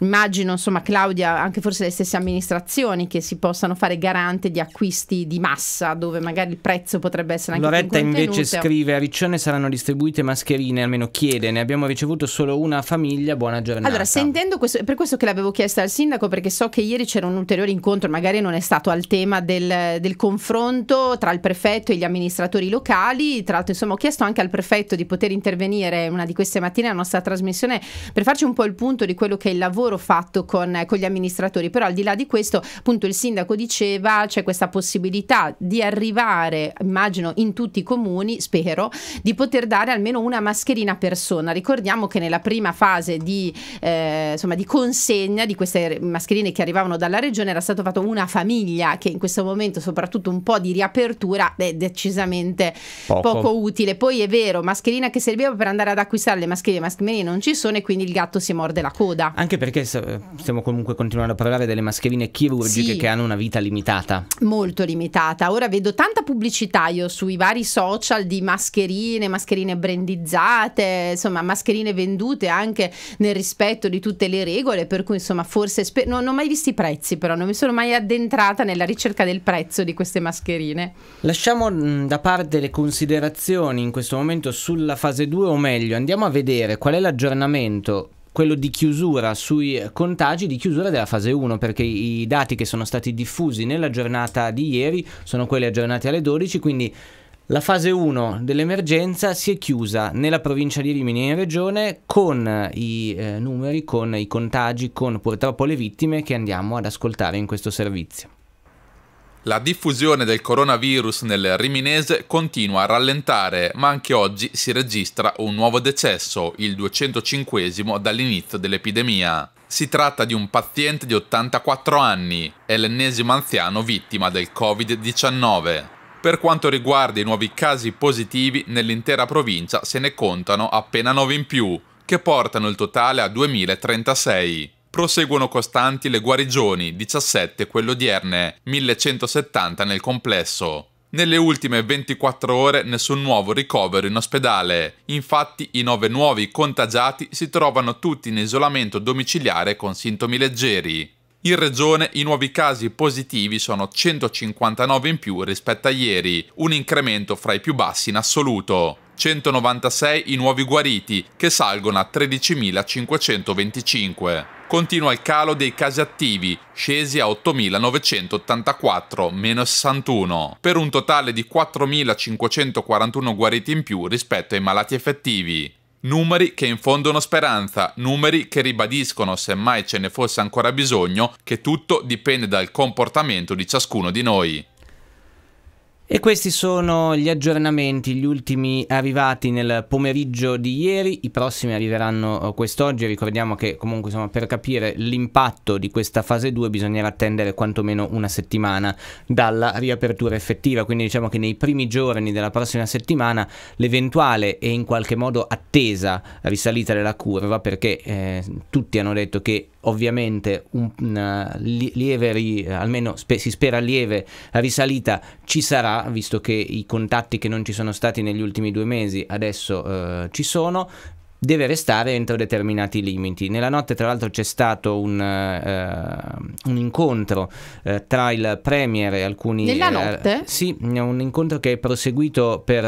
immagino insomma Claudia anche forse le stesse amministrazioni che si possano fare garante di acquisti di massa dove magari il prezzo potrebbe essere anche Loretta invece scrive a Riccione saranno distribuite mascherine almeno chiede ne abbiamo ricevuto solo una famiglia buona giornata allora sentendo questo per questo che l'avevo chiesta al sindaco perché so che ieri c'era un ulteriore incontro magari non è stato al tema del, del confronto tra il prefetto e gli amministratori locali tra l'altro insomma ho chiesto anche al prefetto di poter intervenire una di queste mattine alla nostra trasmissione per farci un po' il punto di quello che è il lavoro lavoro fatto con, eh, con, gli amministratori, però al di là di questo appunto il sindaco diceva c'è questa possibilità di arrivare, immagino in tutti i comuni, spero, di poter dare almeno una mascherina a persona. Ricordiamo che nella prima fase di, eh, insomma, di consegna di queste mascherine che arrivavano dalla regione era stato fatto una famiglia che in questo momento soprattutto un po' di riapertura è decisamente poco, poco utile. Poi è vero, mascherina che serviva per andare ad acquistare le mascherine, mascherine non ci sono e quindi il gatto si morde la coda. Anche perché perché stiamo comunque continuando a parlare delle mascherine chirurgiche sì, che hanno una vita limitata. Molto limitata. Ora vedo tanta pubblicità io sui vari social di mascherine, mascherine brandizzate, insomma mascherine vendute anche nel rispetto di tutte le regole, per cui insomma forse... No, non ho mai visto i prezzi però, non mi sono mai addentrata nella ricerca del prezzo di queste mascherine. Lasciamo da parte le considerazioni in questo momento sulla fase 2 o meglio andiamo a vedere qual è l'aggiornamento quello di chiusura sui contagi, di chiusura della fase 1, perché i dati che sono stati diffusi nella giornata di ieri sono quelli aggiornati alle 12, quindi... La fase 1 dell'emergenza si è chiusa nella provincia di Rimini in regione con i eh, numeri, con i contagi, con purtroppo le vittime che andiamo ad ascoltare in questo servizio. La diffusione del coronavirus nel riminese continua a rallentare, ma anche oggi si registra un nuovo decesso, il 205 dall'inizio dell'epidemia. Si tratta di un paziente di 84 anni, è l'ennesimo anziano vittima del Covid-19. Per quanto riguarda i nuovi casi positivi, nell'intera provincia se ne contano appena 9 in più, che portano il totale a 2036 proseguono costanti le guarigioni, 17 quelle odierne, 1170 nel complesso. Nelle ultime 24 ore nessun nuovo ricovero in ospedale, infatti i 9 nuovi contagiati si trovano tutti in isolamento domiciliare con sintomi leggeri. In regione i nuovi casi positivi sono 159 in più rispetto a ieri, un incremento fra i più bassi in assoluto. 196 i nuovi guariti, che salgono a 13.525. Continua il calo dei casi attivi, scesi a 8.984, meno 61, per un totale di 4.541 guariti in più rispetto ai malati effettivi. Numeri che infondono speranza, numeri che ribadiscono, se mai ce ne fosse ancora bisogno, che tutto dipende dal comportamento di ciascuno di noi. E questi sono gli aggiornamenti, gli ultimi arrivati nel pomeriggio di ieri, i prossimi arriveranno oh, quest'oggi, ricordiamo che comunque insomma, per capire l'impatto di questa fase 2 bisognerà attendere quantomeno una settimana dalla riapertura effettiva, quindi diciamo che nei primi giorni della prossima settimana l'eventuale e in qualche modo attesa risalita della curva, perché eh, tutti hanno detto che ovviamente un, una mm, lieve, almeno spe, si spera lieve risalita ci sarà, visto che i contatti che non ci sono stati negli ultimi due mesi adesso eh, ci sono, deve restare entro determinati limiti. Nella notte, tra l'altro, c'è stato un, uh, un incontro uh, tra il Premier e alcuni. Nella eh, notte? Uh, sì, un incontro che è proseguito per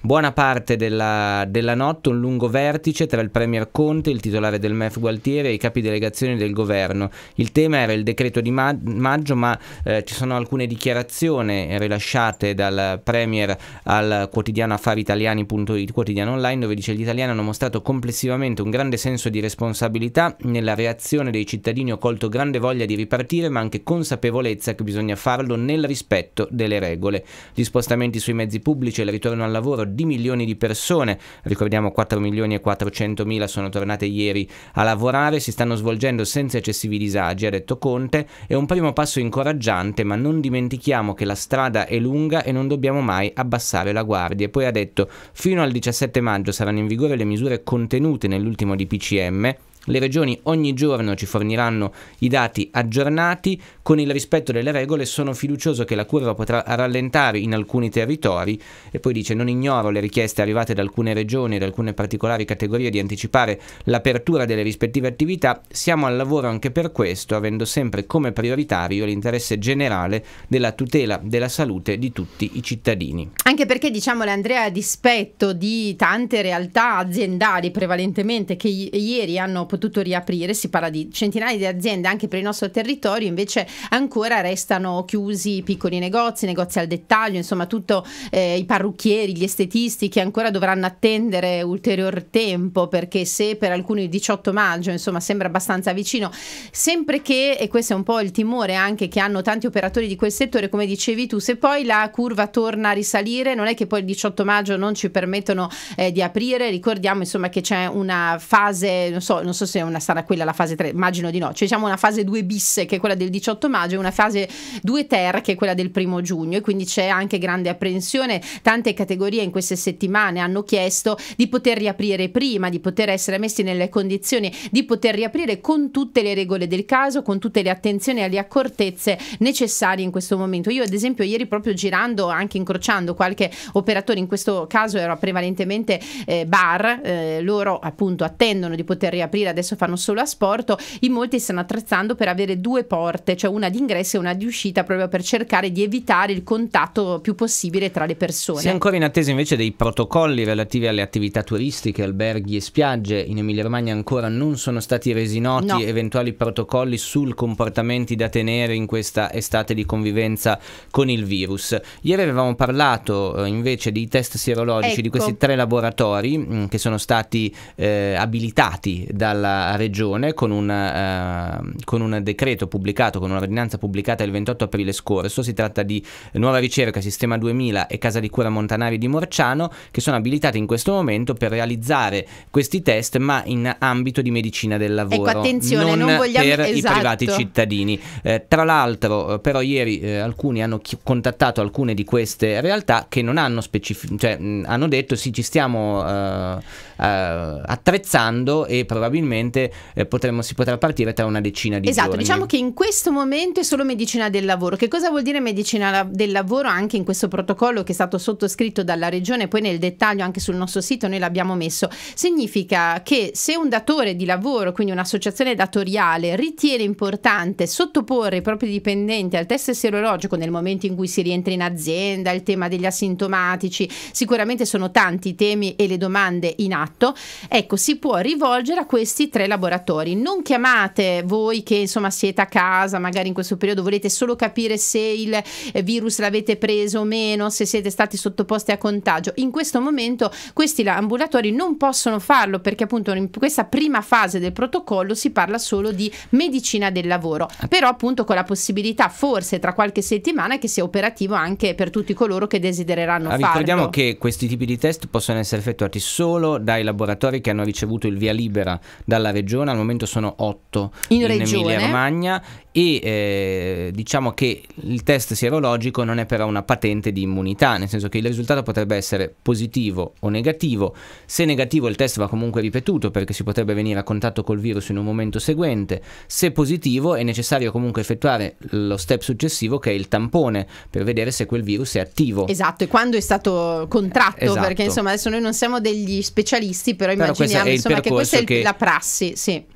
buona parte della, della, notte, un lungo vertice tra il Premier Conte, il titolare del MEF Gualtieri e i capi delegazioni del governo. Il tema era il decreto di ma maggio, ma ci sono alcune dichiarazioni rilasciate dal Premier al quotidiano affari affariitaliani.it, quotidiano online, dove dice che gli italiani hanno mostrato come complessivamente un grande senso di responsabilità, nella reazione dei cittadini ho colto grande voglia di ripartire, ma anche consapevolezza che bisogna farlo nel rispetto delle regole. Gli spostamenti sui mezzi pubblici e il ritorno al lavoro di milioni di persone, ricordiamo 4 milioni e 400 mila sono tornate ieri a lavorare, si stanno svolgendo senza eccessivi disagi, ha detto Conte, è un primo passo incoraggiante, ma non dimentichiamo che la strada è lunga e non dobbiamo mai abbassare la guardia. E poi ha detto, fino al 17 maggio saranno in vigore le misure con contenute nell'ultimo DPCM le regioni ogni giorno ci forniranno i dati aggiornati, con il rispetto delle regole sono fiducioso che la curva potrà rallentare in alcuni territori e poi dice non ignoro le richieste arrivate da alcune regioni e da alcune particolari categorie di anticipare l'apertura delle rispettive attività, siamo al lavoro anche per questo, avendo sempre come prioritario l'interesse generale della tutela della salute di tutti i cittadini. Anche perché diciamole Andrea, a dispetto di tante realtà aziendali prevalentemente che ieri hanno potuto riaprire, si parla di centinaia di aziende anche per il nostro territorio, invece ancora restano chiusi i piccoli negozi, negozi al dettaglio, insomma tutti eh, i parrucchieri, gli estetisti che ancora dovranno attendere ulteriore tempo perché se per alcuni il 18 maggio insomma sembra abbastanza vicino, sempre che, e questo è un po' il timore anche che hanno tanti operatori di quel settore, come dicevi tu, se poi la curva torna a risalire non è che poi il 18 maggio non ci permettono eh, di aprire, ricordiamo insomma che c'è una fase, non so, non so so se una sarà quella la fase 3, immagino di no. Cioè siamo una fase 2 bis che è quella del 18 maggio e una fase 2 ter che è quella del primo giugno e quindi c'è anche grande apprensione. Tante categorie in queste settimane hanno chiesto di poter riaprire prima, di poter essere messi nelle condizioni di poter riaprire con tutte le regole del caso, con tutte le attenzioni e le accortezze necessarie in questo momento. Io ad esempio ieri proprio girando, anche incrociando qualche operatore, in questo caso era prevalentemente eh, bar, eh, loro appunto attendono di poter riaprire adesso fanno solo a sporto, in molti stanno attrezzando per avere due porte, cioè una di ingresso e una di uscita, proprio per cercare di evitare il contatto più possibile tra le persone. Si è ancora in attesa invece dei protocolli relativi alle attività turistiche, alberghi e spiagge. In Emilia-Romagna ancora non sono stati resi noti no. eventuali protocolli sul comportamenti da tenere in questa estate di convivenza con il virus. Ieri avevamo parlato eh, invece dei test sierologici ecco. di questi ecco. tre laboratori mh, mm, che sono stati eh, abilitati dal dalla Regione con un, eh, con un decreto pubblicato, con un'ordinanza pubblicata il 28 aprile scorso. Si tratta di Nuova Ricerca, Sistema 2000 e Casa di Cura Montanari di Morciano che sono abilitate in questo momento per realizzare questi test ma in ambito di medicina del ecco, lavoro. Ecco, attenzione, non, non vogliamo... per esatto. i privati cittadini. Eh, tra l'altro eh, però ieri eh, alcuni hanno contattato alcune di queste realtà che non hanno specificato, cioè mh, hanno detto sì ci stiamo eh, eh, attrezzando e probabilmente probabilmente eh, potremmo, si potrà partire tra una decina di esatto, giorni. Esatto, diciamo che in questo momento è solo medicina del lavoro. Che cosa vuol dire medicina del lavoro anche in questo protocollo che è stato sottoscritto dalla Regione, poi nel dettaglio anche sul nostro sito noi l'abbiamo messo? Significa che se un datore di lavoro, quindi un'associazione datoriale, ritiene importante sottoporre i propri dipendenti al test serologico nel momento in cui si rientra in azienda, il tema degli asintomatici, sicuramente sono tanti i temi e le domande in atto, ecco, si può rivolgere a questi questi tre laboratori. Non chiamate voi che insomma siete a casa, magari in questo periodo volete solo capire se il eh, virus l'avete preso o meno, se siete stati sottoposti a contagio. In questo momento questi ambulatori non possono farlo perché appunto in questa prima fase del protocollo si parla solo di medicina del lavoro, però appunto con la possibilità forse tra qualche settimana che sia operativo anche per tutti coloro che desidereranno Ricordiamo ah, farlo. Ricordiamo che questi tipi di test possono essere effettuati solo dai laboratori che hanno ricevuto il via libera dalla regione, al momento sono 8 in, in Emilia Romagna e eh, diciamo che il test sierologico non è però una patente di immunità, nel senso che il risultato potrebbe essere positivo o negativo, se negativo il test va comunque ripetuto perché si potrebbe venire a contatto col virus in un momento seguente, se positivo è necessario comunque effettuare lo step successivo che è il tampone per vedere se quel virus è attivo. Esatto, e quando è stato contratto, esatto. perché insomma adesso noi non siamo degli specialisti, però, però immaginiamo insomma, che questa è, che è la pratica Grassi, sì.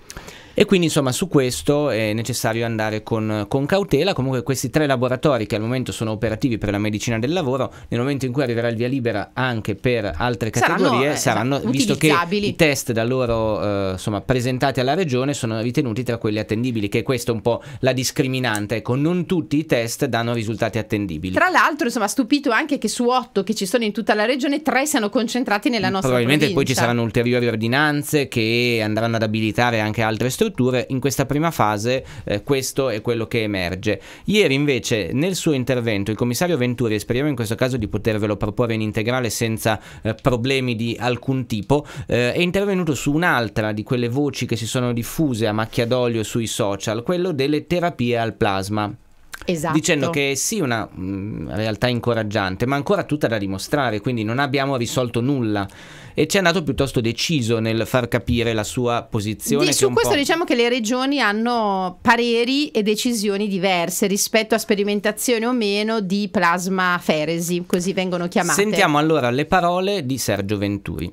E quindi insomma su questo è necessario andare con, con cautela, comunque questi tre laboratori che al momento sono operativi per la medicina del lavoro, nel momento in cui arriverà il via libera anche per altre categorie, saranno, eh, saranno esatto, visto che i test da loro eh, insomma, presentati alla regione sono ritenuti tra quelli attendibili, che è questa un po' la discriminante, ecco, non tutti i test danno risultati attendibili. Tra l'altro, insomma, stupito anche che su otto che ci sono in tutta la regione, tre siano concentrati nella nostra Probabilmente provincia. poi ci saranno ulteriori ordinanze che andranno ad abilitare anche altre strutture strutture, in questa prima fase eh, questo è quello che emerge. Ieri invece nel suo intervento il commissario Venturi, e speriamo in questo caso di potervelo proporre in integrale senza eh, problemi di alcun tipo, eh, è intervenuto su un'altra di quelle voci che si sono diffuse a macchia d'olio sui social, quello delle terapie al plasma esatto. dicendo che è sì una mh, mm, realtà incoraggiante, ma ancora tutta da dimostrare, quindi non abbiamo risolto nulla e ci è andato piuttosto deciso nel far capire la sua posizione. Di, su questo diciamo che le regioni hanno pareri e decisioni diverse rispetto a sperimentazione o meno di plasma feresi, così vengono chiamate. Sentiamo allora le parole di Sergio Venturi.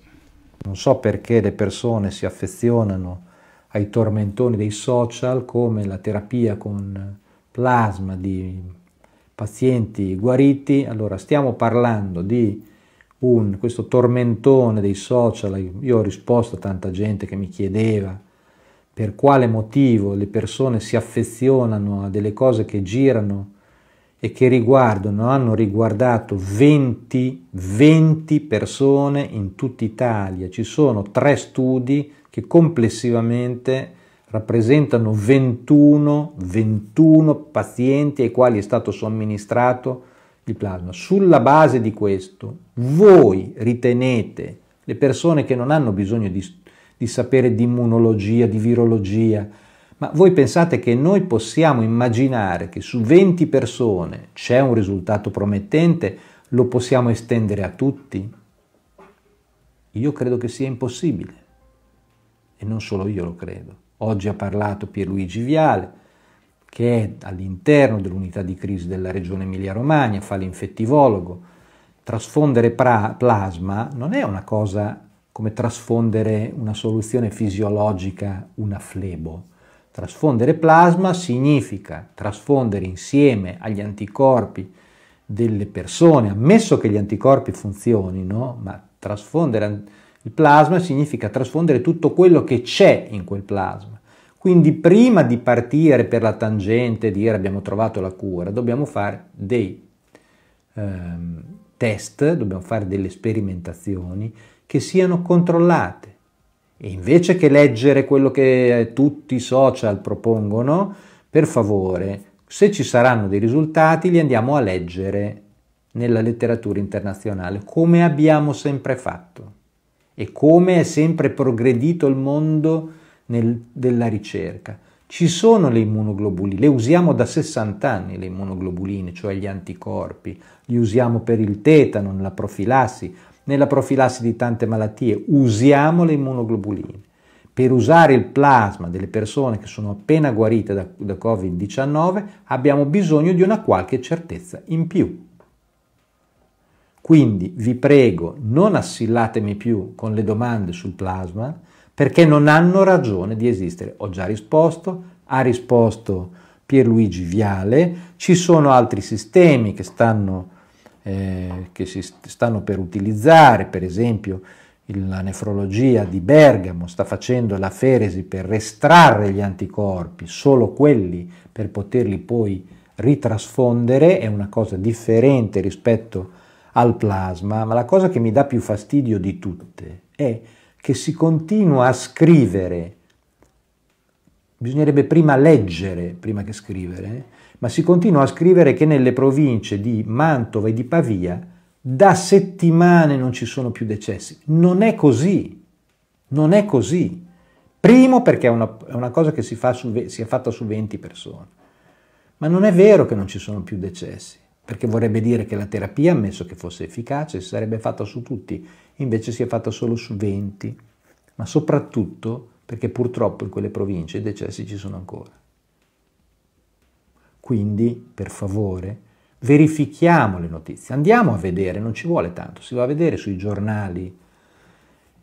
Non so perché le persone si affezionano ai tormentoni dei social come la terapia con plasma di pazienti guariti, allora stiamo parlando di un, questo tormentone dei social, io ho risposto a tanta gente che mi chiedeva per quale motivo le persone si affezionano a delle cose che girano e che riguardano, hanno riguardato 20, 20 persone in tutta Italia. Ci sono tre studi che complessivamente rappresentano 21, 21 pazienti ai quali è stato somministrato il plasma. Sulla base di questo, voi ritenete le persone che non hanno bisogno di, di sapere di immunologia, di virologia, ma voi pensate che noi possiamo immaginare che su 20 persone c'è un risultato promettente, lo possiamo estendere a tutti? Io credo che sia impossibile. E non solo io lo credo. Oggi ha parlato Pierluigi Viale, che è all'interno dell'unità di crisi della regione Emilia-Romagna, fa l'infettivologo. Trasfondere pra- plasma non è una cosa come trasfondere una soluzione fisiologica, una flebo. Trasfondere plasma significa trasfondere insieme agli anticorpi delle persone, ammesso che gli anticorpi funzionino, ma trasfondere il plasma significa trasfondere tutto quello che c'è in quel plasma. Quindi prima di partire per la tangente e dire abbiamo trovato la cura, dobbiamo fare dei ehm, test, dobbiamo fare delle sperimentazioni che siano controllate. E invece che leggere quello che tutti i social propongono, per favore, se ci saranno dei risultati li andiamo a leggere nella letteratura internazionale, come abbiamo sempre fatto e come è sempre progredito il mondo nel, della ricerca. Ci sono le immunoglobuline, le usiamo da 60 anni le immunoglobuline, cioè gli anticorpi, li usiamo per il tetano, nella profilassi, nella profilassi di tante malattie, usiamo le immunoglobuline. Per usare il plasma delle persone che sono appena guarite da, da Covid-19 abbiamo bisogno di una qualche certezza in più. Quindi vi prego, non assillatemi più con le domande sul plasma perché non hanno ragione di esistere. Ho già risposto, ha risposto Pierluigi Viale, ci sono altri sistemi che stanno, eh, che si stanno per utilizzare, per esempio la nefrologia di Bergamo sta facendo la feresi per estrarre gli anticorpi, solo quelli per poterli poi ritrasfondere, è una cosa differente rispetto a al plasma, ma la cosa che mi dà più fastidio di tutte è che si continua a scrivere, bisognerebbe prima leggere, prima che scrivere, ma si continua a scrivere che nelle province di Mantova e di Pavia da settimane non ci sono più decessi. Non è così, non è così. Primo perché è una, è una cosa che si, fa su, si è fatta su 20 persone, ma non è vero che non ci sono più decessi perché vorrebbe dire che la terapia, ammesso che fosse efficace, si sarebbe fatta su tutti, invece si è fatta solo su 20, ma soprattutto perché purtroppo in quelle province i decessi ci sono ancora. Quindi, per favore, verifichiamo le notizie, andiamo a vedere, non ci vuole tanto, si va a vedere sui giornali,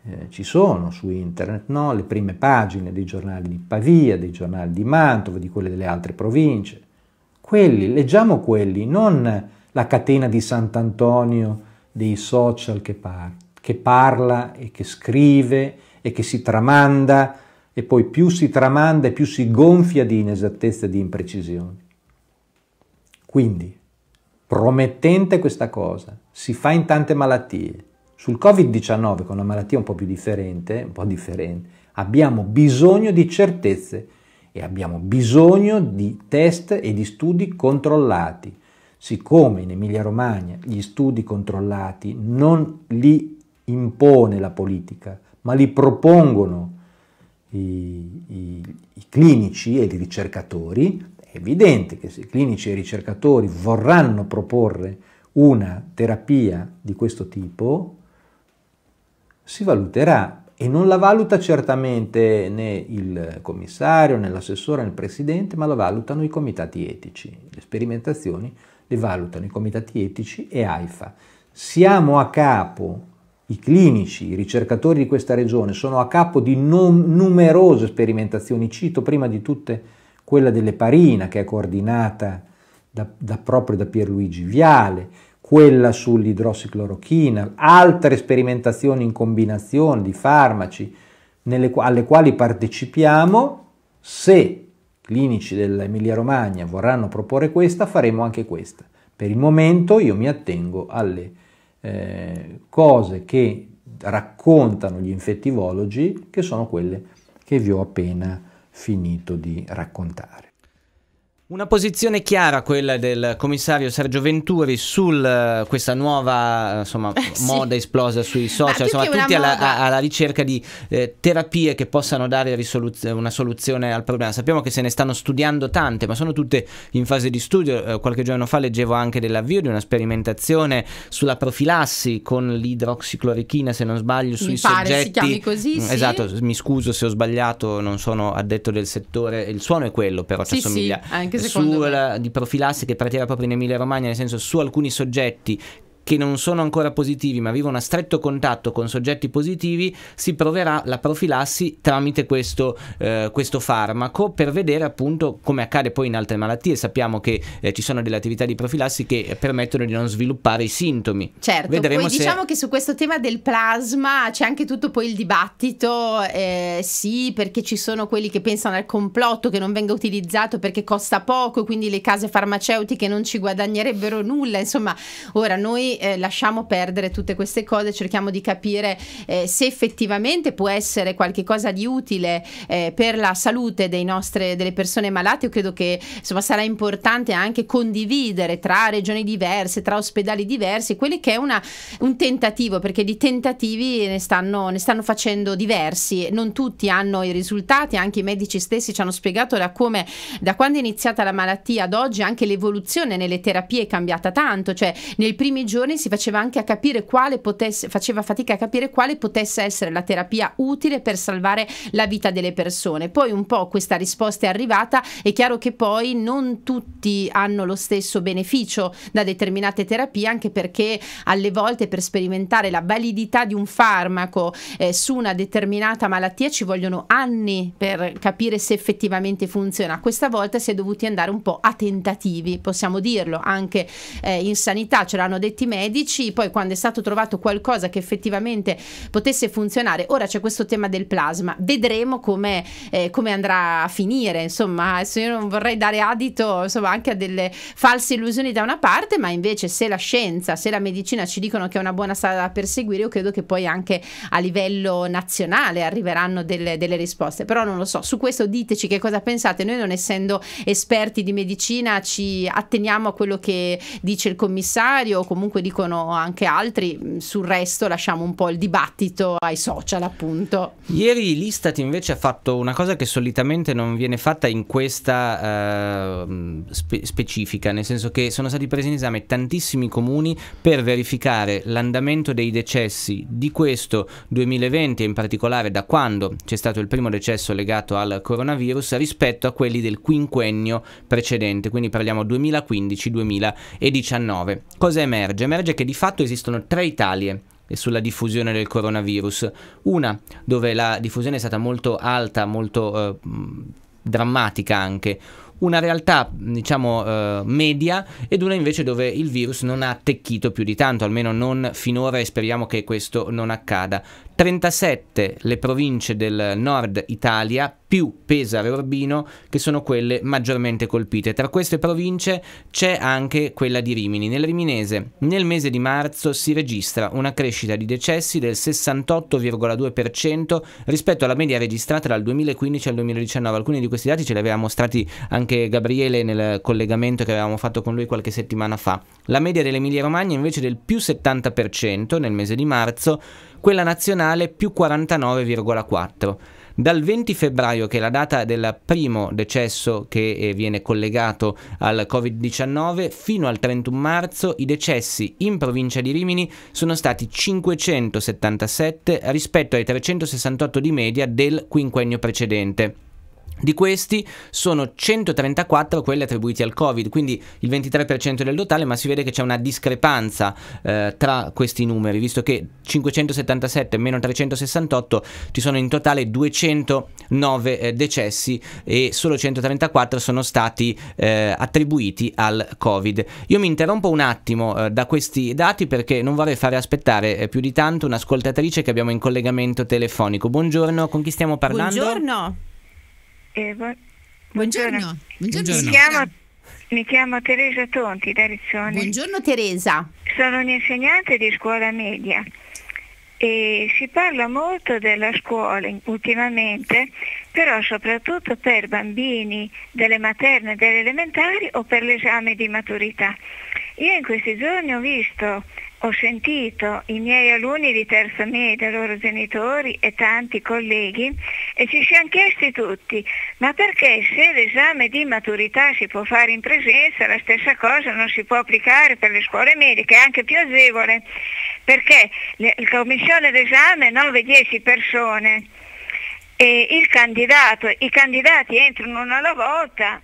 eh, ci sono su internet, no? le prime pagine dei giornali di Pavia, dei giornali di Mantova, di quelle delle altre province. Quelli, leggiamo quelli, non la catena di Sant'Antonio dei social che, par- che parla e che scrive e che si tramanda e poi più si tramanda e più si gonfia di inesattezze e di imprecisioni. Quindi, promettente questa cosa, si fa in tante malattie. Sul Covid-19, con una malattia un po' più differente, un po' differente abbiamo bisogno di certezze e abbiamo bisogno di test e di studi controllati. Siccome in Emilia-Romagna gli studi controllati non li impone la politica, ma li propongono i, i, i clinici e i ricercatori, è evidente che se i clinici e i ricercatori vorranno proporre una terapia di questo tipo, si valuterà e non la valuta certamente né il commissario, né l'assessore, né il presidente, ma la valutano i comitati etici. Le sperimentazioni le valutano i comitati etici e AIFA. Siamo a capo, i clinici, i ricercatori di questa regione sono a capo di numerose sperimentazioni, cito prima di tutte quella dell'eparina che è coordinata da, da, proprio da Pierluigi Viale, quella sull'idrossiclorochina, altre sperimentazioni in combinazione di farmaci nelle, alle quali partecipiamo, se i clinici dell'Emilia Romagna vorranno proporre questa, faremo anche questa. Per il momento io mi attengo alle eh, cose che raccontano gli infettivologi, che sono quelle che vi ho appena finito di raccontare. Una posizione chiara quella del commissario Sergio Venturi su uh, eh, questa nuova eh, insomma, eh, moda esplosa sui social, insomma tutti alla, a, alla, ricerca di eh, terapie che possano dare una soluzione al problema. Sappiamo che se ne stanno studiando tante, ma sono tutte in fase di studio. Eh, qualche giorno fa leggevo anche dell'avvio di una sperimentazione sulla profilassi con l'idroxiclorichina, se non sbaglio, sui mi pare, soggetti. Si chiami così, mm, sì. Esatto, mi scuso se ho sbagliato, non sono addetto del settore, il suono è quello però sì, ci assomiglia. Sì, anche sulla, di profilassi che partiva proprio in Emilia Romagna, nel senso su alcuni soggetti che non sono ancora positivi ma vivono a stretto contatto con soggetti positivi, si proverà la profilassi tramite questo, eh, questo farmaco per vedere appunto come accade poi in altre malattie. Sappiamo che eh, ci sono delle attività di profilassi che permettono di non sviluppare i sintomi. Certo, Vedremo poi se... diciamo che su questo tema del plasma c'è anche tutto poi il dibattito, eh, sì perché ci sono quelli che pensano al complotto che non venga utilizzato perché costa poco, quindi le case farmaceutiche non ci guadagnerebbero nulla, insomma ora noi eh, lasciamo perdere tutte queste cose, cerchiamo di capire eh, se effettivamente può essere qualcosa di utile eh, per la salute nostre, delle persone malate. Io credo che insomma, sarà importante anche condividere tra regioni diverse, tra ospedali diversi, quelli che è una, un tentativo, perché di tentativi ne stanno, ne stanno facendo diversi, non tutti hanno i risultati, anche i medici stessi ci hanno spiegato da come da quando è iniziata la malattia ad oggi anche l'evoluzione nelle terapie è cambiata tanto, cioè nei primi giorni giorni si faceva anche a capire quale potesse, faceva fatica a capire quale potesse essere la terapia utile per salvare la vita delle persone. Poi un po' questa risposta è arrivata, è chiaro che poi non tutti hanno lo stesso beneficio da determinate terapie, anche perché alle volte per sperimentare la validità di un farmaco eh, su una determinata malattia ci vogliono anni per capire se effettivamente funziona. Questa volta si è dovuti andare un po' a tentativi, possiamo dirlo, anche eh, in sanità ce l'hanno detti medici, poi quando è stato trovato qualcosa che effettivamente potesse funzionare, ora c'è questo tema del plasma, vedremo come, eh, come andrà a finire, insomma, adesso io non vorrei dare adito insomma, anche a delle false illusioni da una parte, ma invece se la scienza, se la medicina ci dicono che è una buona strada da perseguire, io credo che poi anche a livello nazionale arriveranno delle, delle risposte, però non lo so, su questo diteci che cosa pensate, noi non essendo esperti di medicina ci atteniamo a quello che dice il commissario o comunque dicono anche altri, mm, sul resto lasciamo un po' il dibattito ai social appunto. Ieri l'Istat invece ha fatto una cosa che solitamente non viene fatta in questa uh, spe specifica, nel senso che sono stati presi in esame tantissimi comuni per verificare l'andamento dei decessi di questo 2020 e in particolare da quando c'è stato il primo decesso legato al coronavirus rispetto a quelli del quinquennio precedente, quindi parliamo 2015-2019. Cosa emerge? emerge che di fatto esistono tre Italie eh, sulla diffusione del coronavirus. Una dove la diffusione è stata molto alta, molto eh, mm, drammatica anche, una realtà diciamo eh, media ed una invece dove il virus non ha attecchito più di tanto, almeno non finora e speriamo che questo non accada. 37 le province del nord Italia più Pesaro e Urbino che sono quelle maggiormente colpite. Tra queste province c'è anche quella di Rimini. Nel riminese nel mese di marzo si registra una crescita di decessi del 68,2% rispetto alla media registrata dal 2015 al 2019. Alcuni di questi dati ce li aveva mostrati anche Gabriele nel collegamento che avevamo fatto con lui qualche settimana fa. La media dell'Emilia Romagna invece del più 70% nel mese di marzo quella nazionale più 49,4. Dal 20 febbraio, che è la data del primo decesso che eh, viene collegato al Covid-19, fino al 31 marzo i decessi in provincia di Rimini sono stati 577 rispetto ai 368 di media del quinquennio precedente. Di questi sono 134 quelli attribuiti al Covid, quindi il 23% del totale, ma si vede che c'è una discrepanza eh, tra questi numeri, visto che 577 meno 368 ci sono in totale 209 eh, decessi e solo 134 sono stati eh, attribuiti al Covid. Io mi interrompo un attimo eh, da questi dati perché non vorrei fare aspettare eh, più di tanto un'ascoltatrice che abbiamo in collegamento telefonico. Buongiorno, con chi stiamo parlando? Buongiorno. Eh, bu- buongiorno. buongiorno. Mi, chiamo, mi, chiamo, Teresa Tonti da Rizzone. Buongiorno Teresa. Sono un'insegnante di scuola media e si parla molto della scuola ultimamente, però soprattutto per bambini delle materne e delle elementari o per l'esame di maturità. Io in questi giorni ho visto ho sentito i miei alunni di terza media, i loro genitori e tanti colleghi e ci siamo chiesti tutti, ma perché se l'esame di maturità si può fare in presenza, la stessa cosa non si può applicare per le scuole mediche, è anche più agevole, perché la commissione d'esame è 9-10 persone e candidato, i candidati entrano una alla volta,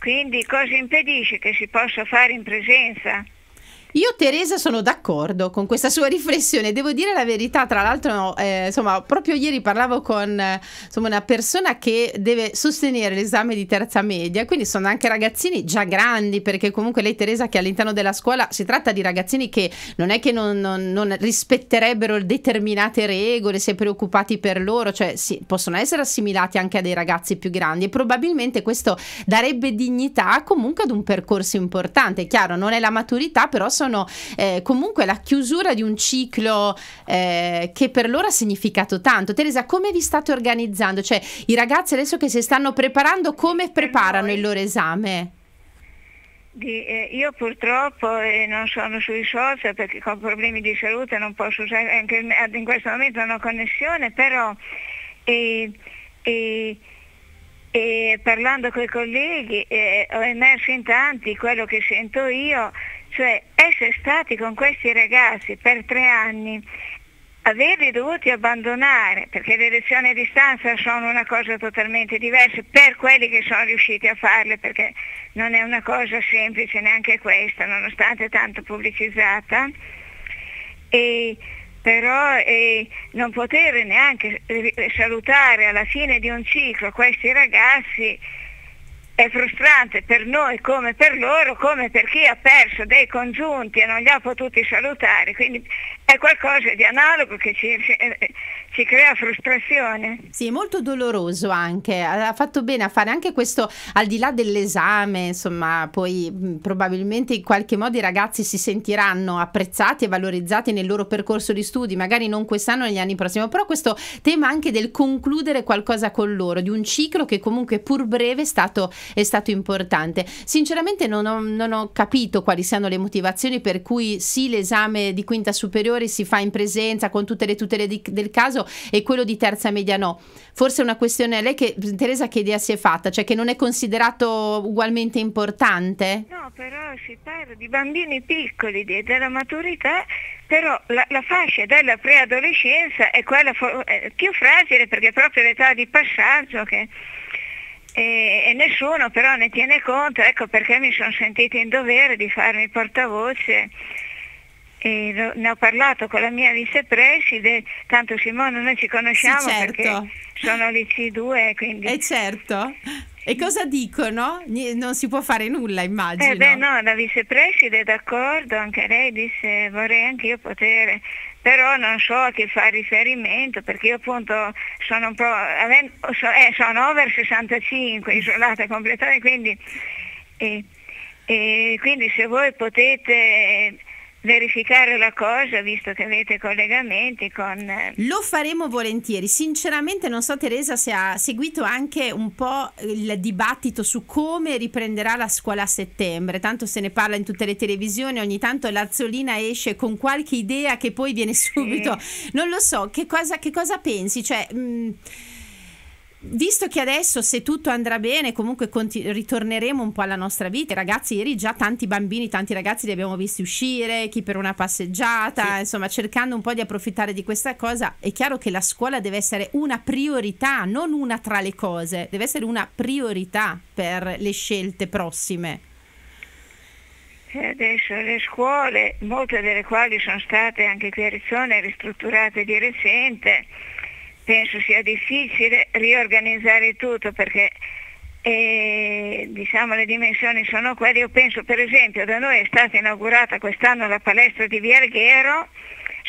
quindi cosa impedisce che si possa fare in presenza? Io Teresa sono d'accordo con questa sua riflessione, devo dire la verità, tra l'altro eh, insomma proprio ieri parlavo con eh, insomma, una persona che deve sostenere l'esame di terza media, quindi sono anche ragazzini già grandi perché comunque lei Teresa che all'interno della scuola si tratta di ragazzini che non è che non, non, non rispetterebbero determinate regole, si è preoccupati per loro, cioè sì, possono essere assimilati anche a dei ragazzi più grandi e probabilmente questo darebbe dignità comunque ad un percorso importante, chiaro non è la maturità però sono sono eh, comunque la chiusura di un ciclo eh, che per loro ha significato tanto. Teresa, come vi state organizzando? Cioè, i ragazzi adesso che si stanno preparando, come preparano il loro esame? Eh, io purtroppo eh, non sono sui social perché ho problemi di salute non posso usare, anche in questo momento non ho connessione, però e, eh, e, e parlando con i colleghi ho emerso in tanti quello che sento io cioè essere stati con questi ragazzi per tre anni, averli dovuti abbandonare, perché le lezioni a distanza sono una cosa totalmente diversa per quelli che sono riusciti a farle, perché non è una cosa semplice neanche questa, nonostante tanto pubblicizzata. E però eh, non poter neanche salutare alla fine di un ciclo questi ragazzi è frustrante per noi come per loro, come per chi ha perso dei congiunti e non li ha potuti salutare, quindi è qualcosa di analogo che ci, eh, ci, crea frustrazione. Sì, è molto doloroso anche, ha fatto bene a fare anche questo al di là dell'esame, insomma, poi probabilmente in qualche modo i ragazzi si sentiranno apprezzati e valorizzati nel loro percorso di studi, magari non quest'anno, negli anni prossimi, però questo tema anche del concludere qualcosa con loro, di un ciclo che comunque pur breve è stato, è stato importante. Sinceramente non ho, non ho capito quali siano le motivazioni per cui sì l'esame di quinta superiore superiori si fa in presenza con tutte le tutele di, del caso e quello di terza media no. Forse è una questione a lei che Teresa che idea si è fatta, cioè che non è considerato ugualmente importante? No, però si parla di bambini piccoli, della maturità però la, la, fascia della preadolescenza è quella eh, più fragile perché è proprio l'età di passaggio che, e nessuno però ne tiene conto, ecco perché mi sono sentita in dovere di farmi portavoce eh, ne ho parlato con la mia vicepreside, tanto Simone noi ci conosciamo sì, certo. perché sono lì c 2 quindi... E eh, certo. E cosa dicono? Non si può fare nulla, eh, immagino. Eh beh, no, la vicepreside è d'accordo, anche lei disse vorrei anch'io potere, però non so a che fa riferimento, perché io appunto sono un po', avendo, so, eh, sono over 65, isolata completamente, quindi, eh, quindi se voi potete verificare la cosa visto che avete collegamenti con... Eh, lo faremo volentieri, sinceramente non so Teresa se ha seguito anche un po' il dibattito su come riprenderà la scuola a settembre, tanto se ne parla in tutte le televisioni, ogni tanto l'Azzolina esce con qualche idea che poi viene subito, sì. non lo so, che cosa, che cosa pensi? Cioè, mh, mm, visto che adesso se tutto andrà bene comunque continu- ritorneremo un po' alla nostra vita ragazzi ieri già tanti bambini tanti ragazzi li abbiamo visti uscire chi per una passeggiata sì. insomma cercando un po' di approfittare di questa cosa è chiaro che la scuola deve essere una priorità non una tra le cose deve essere una priorità per le scelte prossime e Adesso le scuole, molte delle quali sono state anche qui a Rizzone ristrutturate di recente, penso sia difficile riorganizzare tutto perché eh, diciamo, le dimensioni sono quelle. Io penso per esempio da noi è stata inaugurata quest'anno la palestra di Vierghero,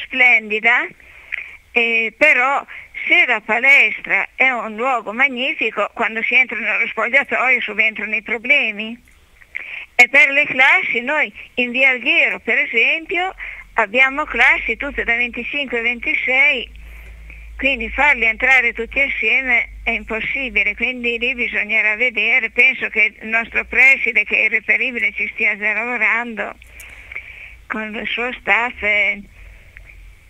splendida, eh, però se la palestra è un luogo magnifico, quando si entra nello spogliatoio subentrano i problemi. E per le classi noi in Via Alghero per esempio abbiamo classi tutte da 25 a 26 quindi farli entrare tutti assieme è impossibile, quindi lì bisognerà vedere, penso che il nostro preside che è irreperibile ci stia già lavorando con il suo staff. E...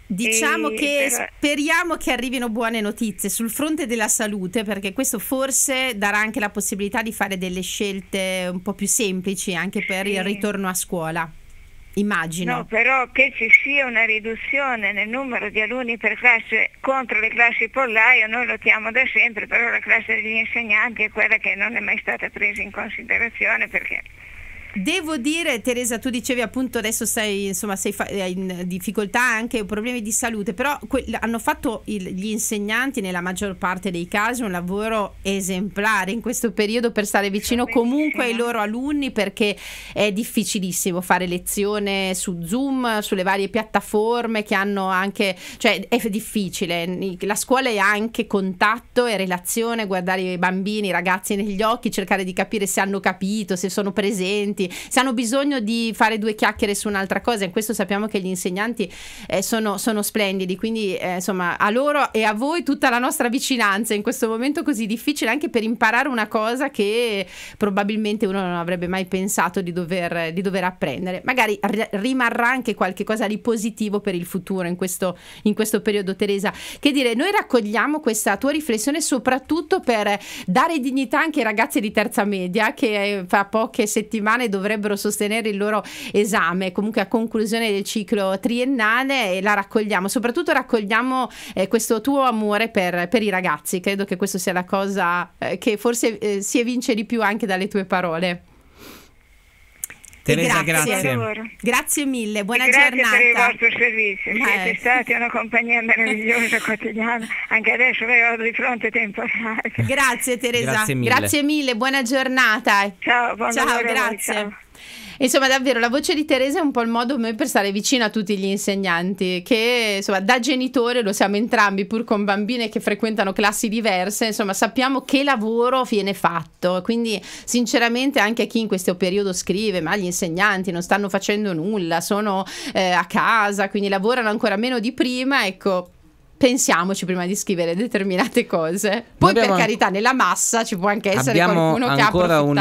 Diciamo che speriamo che arrivino buone notizie sul fronte della salute, perché questo forse darà anche la possibilità di fare delle scelte un po' più semplici anche per sì. il ritorno a scuola immagino. No, però che ci sia una riduzione nel numero di alunni per classe contro le classi pollaio, noi lottiamo da sempre, però la classe degli insegnanti è quella che non è mai stata presa in considerazione perché devo dire, Teresa, tu dicevi appunto adesso sei, insomma, sei eh, in difficoltà anche problemi di salute, però hanno fatto il, gli insegnanti nella maggior parte dei casi un lavoro esemplare in questo periodo per stare vicino comunque ai loro alunni perché è difficilissimo fare lezione su Zoom, sulle varie piattaforme che hanno anche, cioè è difficile, la scuola è anche contatto e relazione, guardare i bambini, i ragazzi negli occhi, cercare di capire se hanno capito, se sono presenti se hanno bisogno di fare due chiacchiere su un'altra cosa, in questo sappiamo che gli insegnanti eh, sono, sono, splendidi, quindi eh, insomma a loro e a voi tutta la nostra vicinanza in questo momento così difficile anche per imparare una cosa che probabilmente uno non avrebbe mai pensato di dover, di dover apprendere. Magari rimarrà anche qualche cosa di positivo per il futuro in questo, in questo periodo, Teresa. Che dire, noi raccogliamo questa tua riflessione soprattutto per dare dignità anche ai ragazzi di terza media che eh, fra poche settimane quale dovrebbero sostenere il loro esame, comunque a conclusione del ciclo triennale e eh, la raccogliamo. Soprattutto raccogliamo eh, questo tuo amore per, per, i ragazzi, credo che questa sia la cosa eh, che forse eh, si evince di più anche dalle tue parole. Teresa, grazie. Grazie, grazie mille, buona grazie giornata. Grazie per il vostro servizio, Beh. siete eh, stati una compagnia meravigliosa quotidiana, anche adesso avevo di fronte temporale. Grazie Teresa, grazie mille, grazie mille buona giornata. Ciao, buon ciao, grazie. Voi, ciao. Insomma, davvero, la voce di Teresa è un po' il modo per stare vicino a tutti gli insegnanti, che insomma, da genitore lo siamo entrambi, pur con bambine che frequentano classi diverse, insomma, sappiamo che lavoro viene fatto. Quindi, sinceramente, anche a chi in questo periodo scrive, ma gli insegnanti non stanno facendo nulla, sono eh, a casa, quindi lavorano ancora meno di prima, ecco, pensiamoci prima di scrivere determinate cose. Poi, per carità, nella massa ci può anche essere qualcuno che ha ancora un,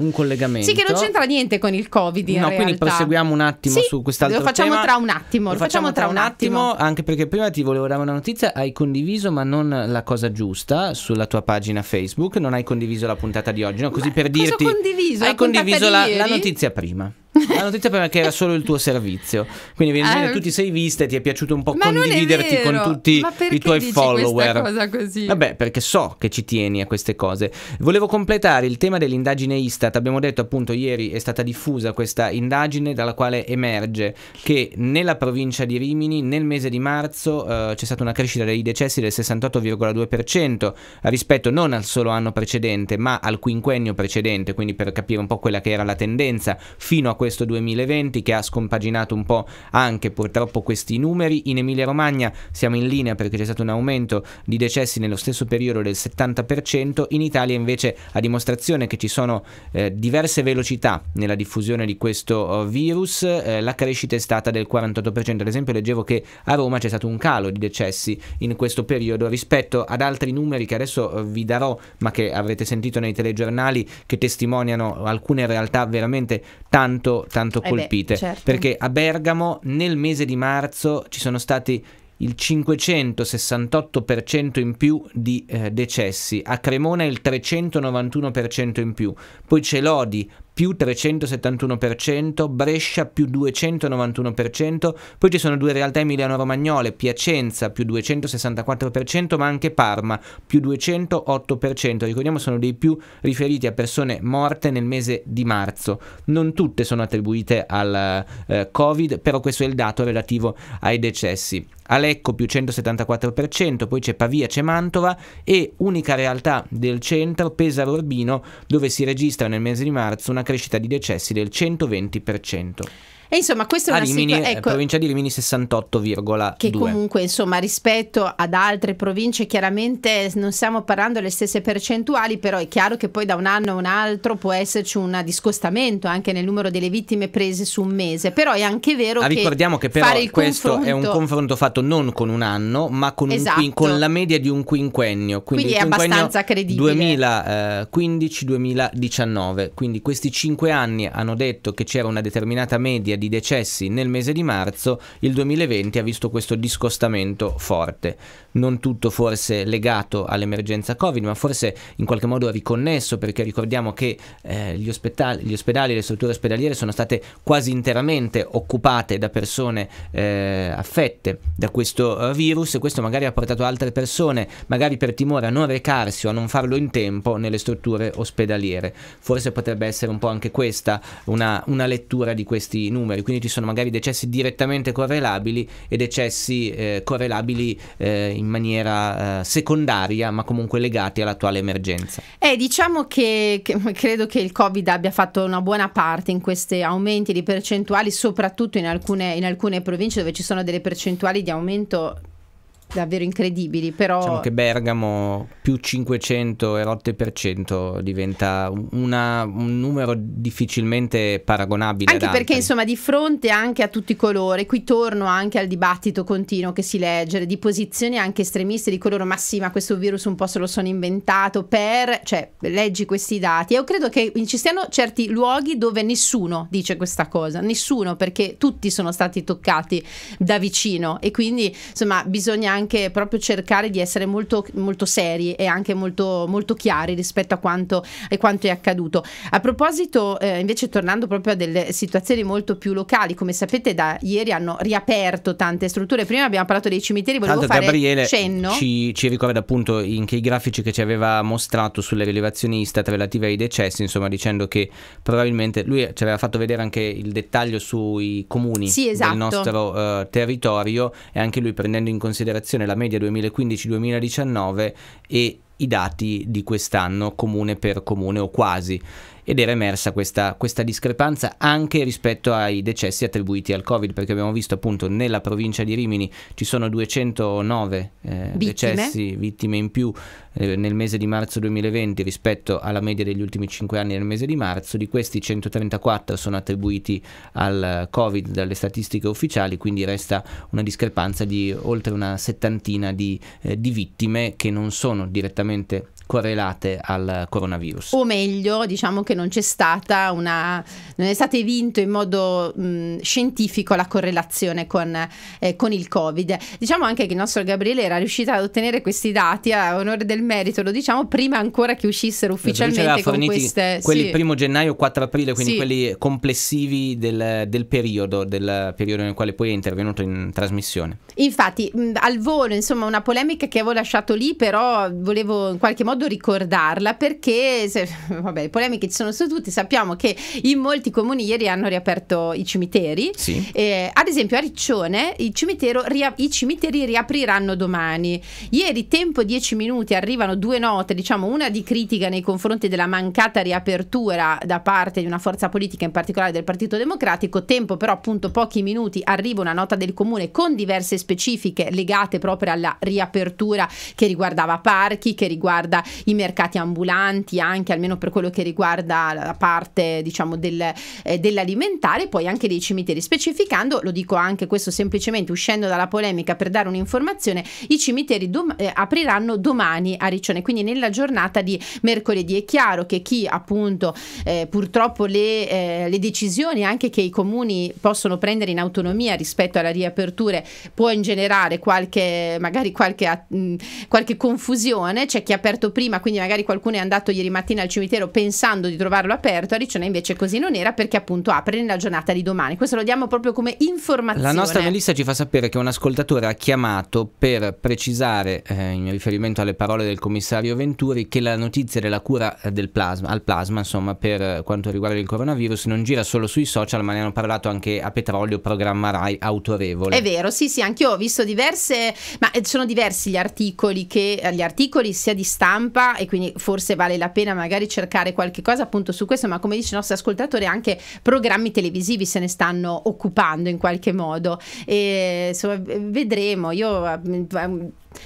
un, collegamento. Sì, che non c'entra niente con il Covid. no, realtà. quindi proseguiamo un attimo sì, su quest'altro Lo facciamo tema. tra un attimo. Lo, lo facciamo, facciamo, tra un attimo, Anche perché prima ti volevo dare una notizia. Hai condiviso, ma non la cosa giusta sulla tua pagina Facebook. Non hai condiviso la puntata di oggi. No, così Beh, per dirti. Condiviso? Hai la condiviso la, la notizia prima. La notizia è che era solo il tuo servizio. Quindi evidentemente ah, tu ti sei vista e ti è piaciuto un po' condividerti con tutti i tuoi follower. Cosa così? Vabbè, perché so che ci tieni a queste cose. Volevo completare il tema dell'indagine Istat. Abbiamo detto appunto ieri è stata diffusa questa indagine dalla quale emerge che nella provincia di Rimini nel mese di marzo eh, c'è stata una crescita dei decessi del 68,2% rispetto non al solo anno precedente, ma al quinquennio precedente, quindi per capire un po' quella che era la tendenza fino a questo questo 2020 che ha scompaginato un po' anche purtroppo questi numeri. In Emilia Romagna siamo in linea perché c'è stato un aumento di decessi nello stesso periodo del 70%, in Italia invece a dimostrazione che ci sono eh, diverse velocità nella diffusione di questo oh, virus, eh, la crescita è stata del 48%, ad esempio leggevo che a Roma c'è stato un calo di decessi in questo periodo rispetto ad altri numeri che adesso oh, vi darò ma che avrete sentito nei telegiornali che testimoniano alcune realtà veramente tanto tanto, tanto eh colpite. Beh, certo. Perché a Bergamo nel mese di marzo ci sono stati il 568% in più di eh, decessi, a Cremona il 391% in più, poi c'è Lodi, più 371%, Brescia più 291%, poi ci sono due realtà emiliano-romagnole, Piacenza più 264%, ma anche Parma più 208%. Ricordiamo sono dei più riferiti a persone morte nel mese di marzo. Non tutte sono attribuite al eh, Covid, però questo è il dato relativo ai decessi. Alecco più 174%, poi c'è Pavia, c'è Mantova e unica realtà del centro, Pesaro Urbino, dove si registra nel mese di marzo una crescita di decessi del 120%. E insomma, questa è ah, una Rimini, situa- eh, ecco, provincia di Rimini 68,2. Che comunque, insomma, rispetto ad altre province, chiaramente non stiamo parlando delle stesse percentuali, però è chiaro che poi da un anno a un altro può esserci un discostamento anche nel numero delle vittime prese su un mese. Però è anche vero ah, che ricordiamo che però questo confronto... è un confronto fatto non con un anno, ma con, esatto. un, con la media di un quinquennio. Quindi, quindi è quinquennio abbastanza credibile. 2015-2019. Eh, quindi questi cinque anni hanno detto che c'era una determinata media di decessi nel mese di marzo, il 2020 ha visto questo discostamento forte non tutto forse legato all'emergenza Covid, ma forse in qualche modo riconnesso, perché ricordiamo che eh, gli, ospedali, gli ospedali, le strutture ospedaliere sono state quasi interamente occupate da persone eh, affette da questo virus e questo magari ha portato altre persone, magari per timore a non recarsi o a non farlo in tempo, nelle strutture ospedaliere. Forse potrebbe essere un po' anche questa una, una lettura di questi numeri, quindi ci sono magari decessi direttamente correlabili e decessi eh, correlabili eh, in maniera eh, secondaria ma comunque legati all'attuale emergenza? Eh, diciamo che, che, credo che il Covid abbia fatto una buona parte in questi aumenti di percentuali, soprattutto in alcune, in alcune province dove ci sono delle percentuali di aumento davvero incredibili. Però... Diciamo che Bergamo più 500 e rotte per cento diventa una, un numero difficilmente paragonabile. Anche perché insomma di fronte anche a tutti i colori, qui torno anche al dibattito continuo che si legge, di posizioni anche estremiste di coloro ma sì ma questo virus un po' se lo sono inventato per, cioè leggi questi dati. Io credo che ci siano certi luoghi dove nessuno dice questa cosa, nessuno perché tutti sono stati toccati da vicino e quindi insomma bisogna anche anche proprio cercare di essere molto, molto seri e anche molto, molto chiari rispetto a quanto, a quanto è accaduto. A proposito, eh, invece, tornando proprio a delle situazioni molto più locali, come sapete, da ieri hanno riaperto tante strutture. Prima abbiamo parlato dei cimiteri, volevo Tanto fare Gabriele cenno. Ci, ci ricorda appunto in che i grafici che ci aveva mostrato sulle rilevazioni Istat relative ai decessi, insomma, dicendo che probabilmente lui ci aveva fatto vedere anche il dettaglio sui comuni sì, esatto. del nostro eh, territorio e anche lui prendendo in considerazione situazione la media 2015-2019 e i dati di quest'anno comune per comune o quasi ed era emersa questa, questa discrepanza anche rispetto ai decessi attribuiti al Covid, perché abbiamo visto appunto nella provincia di Rimini ci sono 209 eh, vittime. decessi, vittime in più eh, nel mese di marzo 2020 rispetto alla media degli ultimi 5 anni nel mese di marzo, di questi 134 sono attribuiti al Covid dalle statistiche ufficiali, quindi resta una discrepanza di oltre una settantina di, eh, di vittime che non sono direttamente correlate al coronavirus. O meglio, diciamo che non c'è stata una non è stato evinto in modo mh, scientifico la correlazione con, eh, con, il Covid. Diciamo anche che il nostro Gabriele era riuscito ad ottenere questi dati a onore del merito, lo diciamo prima ancora che uscissero ufficialmente con queste quelli sì. primo gennaio 4 aprile, quindi sì. quelli complessivi del, del periodo, del periodo nel quale poi è intervenuto in trasmissione. Infatti, mh, al volo, insomma, una polemica che avevo lasciato lì, però volevo in qualche modo modo ricordarla perché, se, vabbè, le polemiche ci sono su tutti, sappiamo che in molti comuni ieri hanno riaperto i cimiteri, sì. eh, ad esempio a Riccione i, ria, i, cimiteri riapriranno domani, ieri tempo 10 minuti arrivano due note, diciamo una di critica nei confronti della mancata riapertura da parte di una forza politica, in particolare del Partito Democratico, tempo però appunto pochi minuti arriva una nota del comune con diverse specifiche legate proprio alla riapertura che riguardava parchi, che riguarda i mercati ambulanti anche almeno per quello che riguarda la parte diciamo del, eh, dell'alimentare poi anche dei cimiteri specificando lo dico anche questo semplicemente uscendo dalla polemica per dare un'informazione i cimiteri dom eh, apriranno domani a Riccione quindi nella giornata di mercoledì è chiaro che chi appunto eh, purtroppo le, eh, le decisioni anche che i comuni possono prendere in autonomia rispetto alla riapertura può ingenerare qualche magari qualche, mh, qualche confusione c'è chi ha aperto prima, quindi magari qualcuno è andato ieri mattina al cimitero pensando di trovarlo aperto, a invece così non era perché appunto apre nella giornata di domani. Questo lo diamo proprio come informazione. La nostra analista ci fa sapere che un ascoltatore ha chiamato per precisare, eh, in riferimento alle parole del commissario Venturi, che la notizia della cura del plasma, al plasma, insomma, per quanto riguarda il coronavirus, non gira solo sui social, ma ne hanno parlato anche a Petrolio, programma RAI autorevole. È vero, sì, sì, anche io ho visto diverse, ma eh, sono diversi gli articoli che eh, gli articoli sia di stampa stampa e quindi forse vale la pena magari cercare qualche cosa appunto su questo, ma come dice il nostro ascoltatore anche programmi televisivi se ne stanno occupando in qualche modo. E, insomma, vedremo, io mm,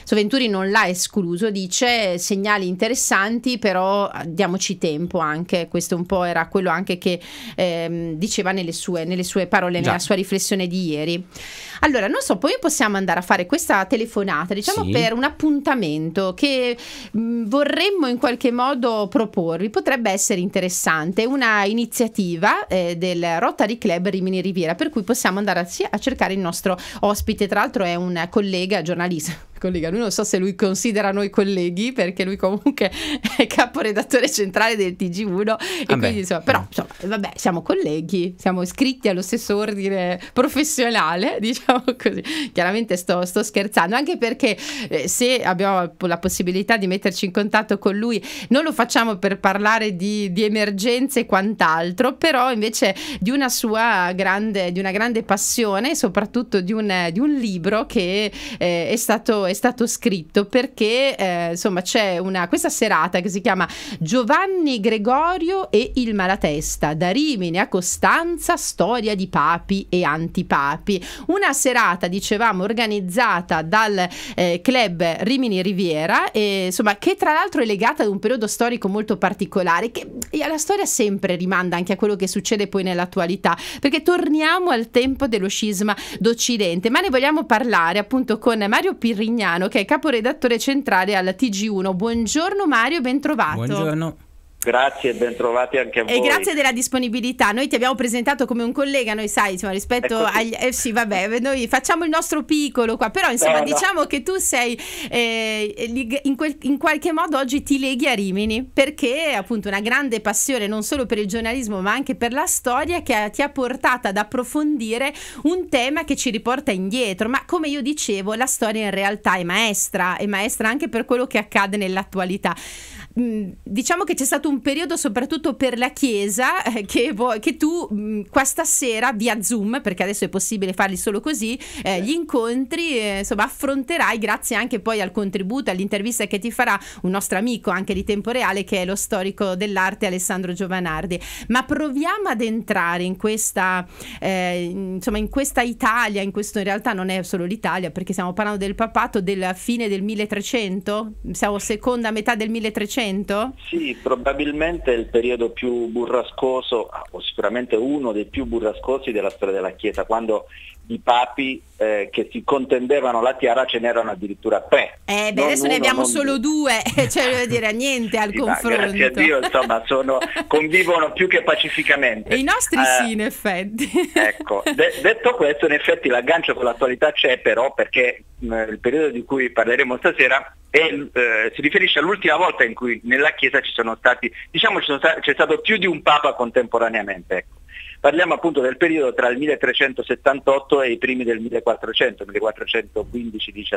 Soventuri non l'ha escluso, dice segnali interessanti, però eh, diamoci tempo anche, questo un po' era quello anche che ehm, diceva nelle sue, nelle sue parole, Già. nella sua riflessione di ieri. Allora, non so, poi possiamo andare a fare questa telefonata, diciamo sì. per un appuntamento che mh, mm, vorremmo in qualche modo proporvi, potrebbe essere interessante, una iniziativa eh, del Rotary Club Rimini Riviera, per cui possiamo andare a, a cercare il nostro ospite, tra l'altro è un collega giornalista Collega. Lui non so se lui considera noi colleghi, perché lui comunque è caporedattore centrale del TG1. Ah quindi, insomma, però mm. insomma, vabbè, siamo colleghi, siamo iscritti allo stesso ordine professionale, diciamo così. Chiaramente sto, sto scherzando, anche perché eh, se abbiamo la possibilità di metterci in contatto con lui, non lo facciamo per parlare di, di emergenze e quant'altro, però invece di una sua grande, di una grande passione, soprattutto di un, di un libro che eh, è stato è stato scritto perché eh, insomma c'è una questa serata che si chiama Giovanni Gregorio e il malatesta da Rimini a Costanza storia di papi e antipapi una serata dicevamo organizzata dal eh, club Rimini Riviera e, insomma che tra l'altro è legata ad un periodo storico molto particolare che alla storia sempre rimanda anche a quello che succede poi nell'attualità perché torniamo al tempo dello scisma d'Occidente ma ne vogliamo parlare appunto con Mario Pirrignano Fagnano, che è caporedattore centrale alla TG1. Buongiorno Mario, ben trovato. Buongiorno. Grazie e bentrovati anche a voi. E grazie della disponibilità. Noi ti abbiamo presentato come un collega, noi sai, insomma, rispetto ecco. agli... Eh, sì, vabbè, noi facciamo il nostro piccolo qua, però insomma eh, no, diciamo che tu sei eh, in, quel, in, qualche modo oggi ti leghi a Rimini perché appunto una grande passione non solo per il giornalismo ma anche per la storia che ti ha portato ad approfondire un tema che ci riporta indietro. Ma come io dicevo, la storia in realtà è maestra, è maestra anche per quello che accade nell'attualità. Mm, diciamo che c'è stato un periodo soprattutto per la Chiesa eh, che, che, tu mh, mm, qua stasera via Zoom, perché adesso è possibile farli solo così, eh, gli incontri eh, insomma affronterai grazie anche poi al contributo, all'intervista che ti farà un nostro amico anche di tempo reale che è lo storico dell'arte Alessandro Giovanardi. Ma proviamo ad entrare in questa, eh, insomma, in questa Italia, in questo in realtà non è solo l'Italia perché stiamo parlando del papato della fine del 1300, siamo seconda metà del 1300 400? Sì, probabilmente il periodo più burrascoso, o sicuramente uno dei più burrascosi della storia della Chiesa, quando di papi eh, che si contendevano la tiara ce n'erano addirittura tre. Eh, beh, adesso uno, ne abbiamo solo due, due. Eh, cioè voglio dire niente al sì, confronto. grazie a Dio, insomma, sono, convivono più che pacificamente. E I nostri eh, sì, in effetti. ecco, de- detto questo, in effetti l'aggancio con l'attualità c'è però perché mh, il periodo di cui parleremo stasera è, eh, si riferisce all'ultima volta in cui nella Chiesa ci sono stati, diciamo ci sono sta- c'è stato più di un papa contemporaneamente. Ecco. Parliamo appunto del periodo tra il 1378 e i primi del 1400, 1415-17,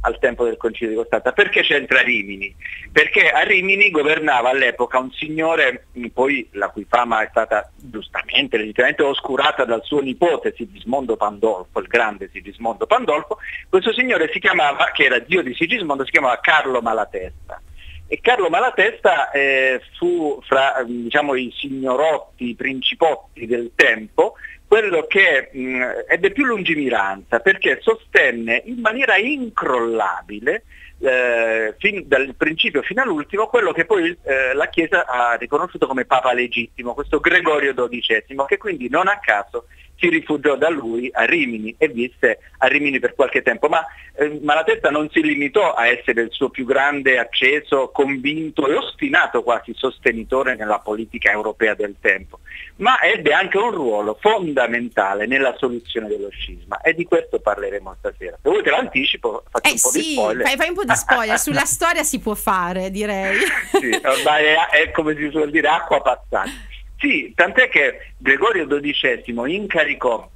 al tempo del Concilio di Costanza. Perché c'entra Rimini? Perché a Rimini governava all'epoca un signore, poi la cui fama è stata giustamente, legittimamente oscurata dal suo nipote Sigismondo Pandolfo, il grande Sigismondo Pandolfo, questo signore si chiamava, che era zio di Sigismondo, si chiamava Carlo Malatesta. E Carlo Malatesta eh, fu fra diciamo, i signorotti, i principotti del tempo, quello che mh, mm, ebbe più lungimiranza perché sostenne in maniera incrollabile eh, fin, dal principio fino all'ultimo quello che poi eh, la Chiesa ha riconosciuto come Papa legittimo, questo Gregorio XII, che quindi non a caso si rifugiò da lui a Rimini e visse a Rimini per qualche tempo, ma eh, testa non si limitò a essere il suo più grande, acceso, convinto e ostinato quasi sostenitore nella politica europea del tempo, ma ebbe anche un ruolo fondamentale nella soluzione dello scisma e di questo parleremo stasera. Se vuoi te l'anticipo, anticipo, faccio eh un po' sì, di spoiler. Fai, fai un po' di spoiler, sulla storia si può fare direi. sì, ormai è, è come si suol dire acqua passante. Sì, tant'è che Gregorio XII incaricò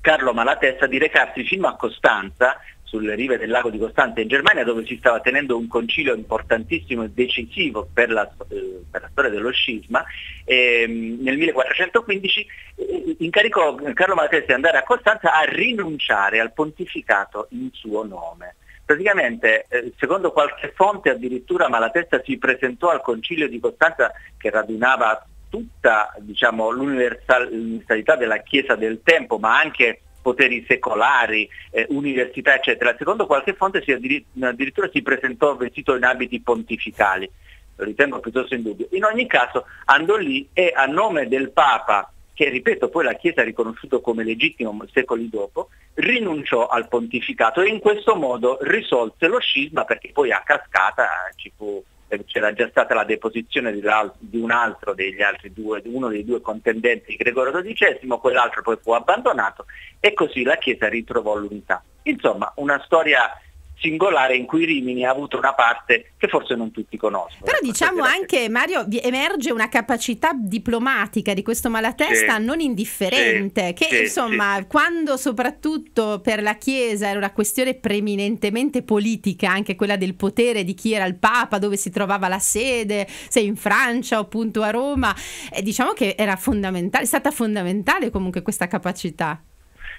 Carlo Malatesta di recarsi fino a Costanza, sulle rive del lago di Costanza in Germania, dove si stava tenendo un concilio importantissimo e decisivo per la, eh, per la storia dello scisma, e, ehm, nel 1415 eh, incaricò Carlo Malatesta di andare a Costanza a rinunciare al pontificato in suo nome. Praticamente, eh, secondo qualche fonte, addirittura Malatesta si presentò al concilio di Costanza che radunava tutta diciamo, l'universalità della Chiesa del tempo, ma anche poteri secolari, eh, università, eccetera. Secondo qualche fonte si addirittura si presentò vestito in abiti pontificali, lo ritengo piuttosto in dubbio. In ogni caso andò lì e a nome del Papa, che ripeto poi la Chiesa ha riconosciuto come legittimo secoli dopo, rinunciò al pontificato e in questo modo risolse lo scisma perché poi a cascata ci fu eh, c'era già stata la deposizione di un altro degli altri due, uno dei due contendenti di Gregorio XII, quell'altro poi fu abbandonato e così la Chiesa ritrovò l'unità. Insomma, una storia singolare in cui Rimini ha avuto una parte che forse non tutti conoscono. Però diciamo anche, Mario, emerge una capacità diplomatica di questo malatesta sì. non indifferente, sì. che sì, insomma, quando soprattutto per la Chiesa era una questione preminentemente politica, anche quella del potere di chi era il Papa, dove si trovava la sede, se in Francia o appunto a Roma, eh, diciamo che era fondamentale, è stata fondamentale comunque questa capacità.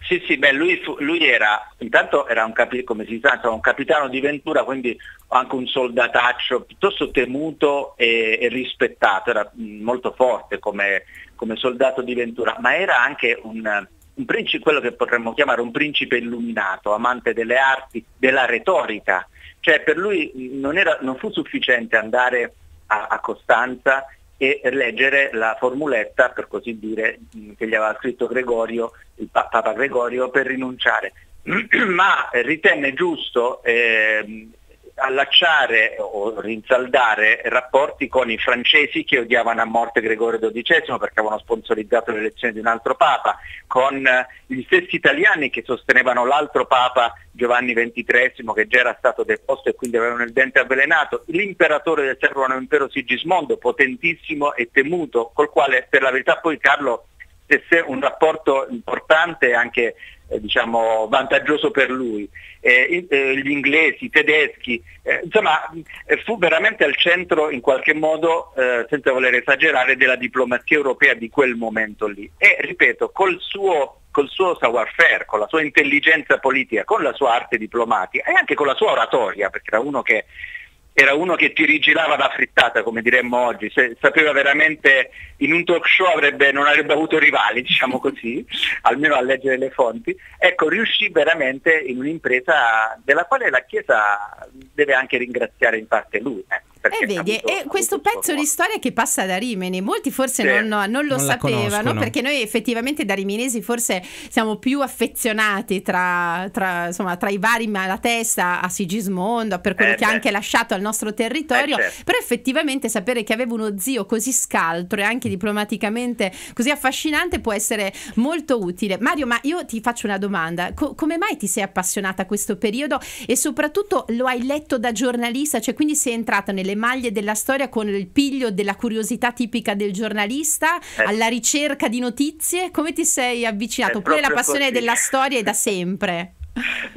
Sì, sì, beh, lui, fu, lui era, intanto era un, capi, sa, un, capitano di Ventura, quindi anche un soldataccio piuttosto temuto e, e rispettato, era mm, molto forte come, come, soldato di Ventura, ma era anche un, un principe, quello che potremmo chiamare un principe illuminato, amante delle arti, della retorica, cioè per lui non, era, non fu sufficiente andare a, a Costanza e leggere la formuletta, per così dire, che gli aveva scritto Gregorio, il Papa Gregorio, per rinunciare. Ma ritenne giusto eh, allacciare o rinsaldare rapporti con i francesi che odiavano a morte Gregorio XII perché avevano sponsorizzato l'elezione di un altro papa, con eh, gli stessi italiani che sostenevano l'altro papa Giovanni XXIII che già era stato deposto e quindi avevano il dente avvelenato, l'imperatore del Servo Impero Sigismondo, potentissimo e temuto, col quale per la verità poi Carlo stesse un rapporto importante anche eh, diciamo, vantaggioso per lui, eh, eh, gli inglesi, i tedeschi, eh, insomma eh, fu veramente al centro in qualche modo, senza voler esagerare, della diplomazia europea di quel momento lì. E ripeto, col suo, col suo savoir-faire, con la sua intelligenza politica, con la sua arte diplomatica e anche con la sua oratoria, perché era uno che era uno che ti rigirava la frittata, come diremmo oggi, Se, sapeva veramente, in un talk show avrebbe, non avrebbe avuto rivali, diciamo così, almeno a leggere le fonti, ecco, riuscì veramente in un'impresa della quale la Chiesa deve anche ringraziare in parte lui. Eh. E vedi, e questo pezzo di storia che passa da Rimini, molti forse sì. non, non, lo non sapevano, perché noi effettivamente da riminesi forse siamo più affezionati tra, tra, insomma, tra i vari Malatesta a Sigismondo, per quello eh, che ha anche lasciato al nostro territorio, eh, certo. però effettivamente sapere che aveva uno zio così scaltro e anche mm. diplomaticamente così affascinante può essere molto utile. Mario, ma io ti faccio una domanda, Co come mai ti sei appassionata a questo periodo e soprattutto lo hai letto da giornalista, cioè quindi sei entrata nelle le maglie della storia con il piglio della curiosità tipica del giornalista, eh. alla ricerca di notizie? Come ti sei avvicinato? È la passione così. della storia è da sempre?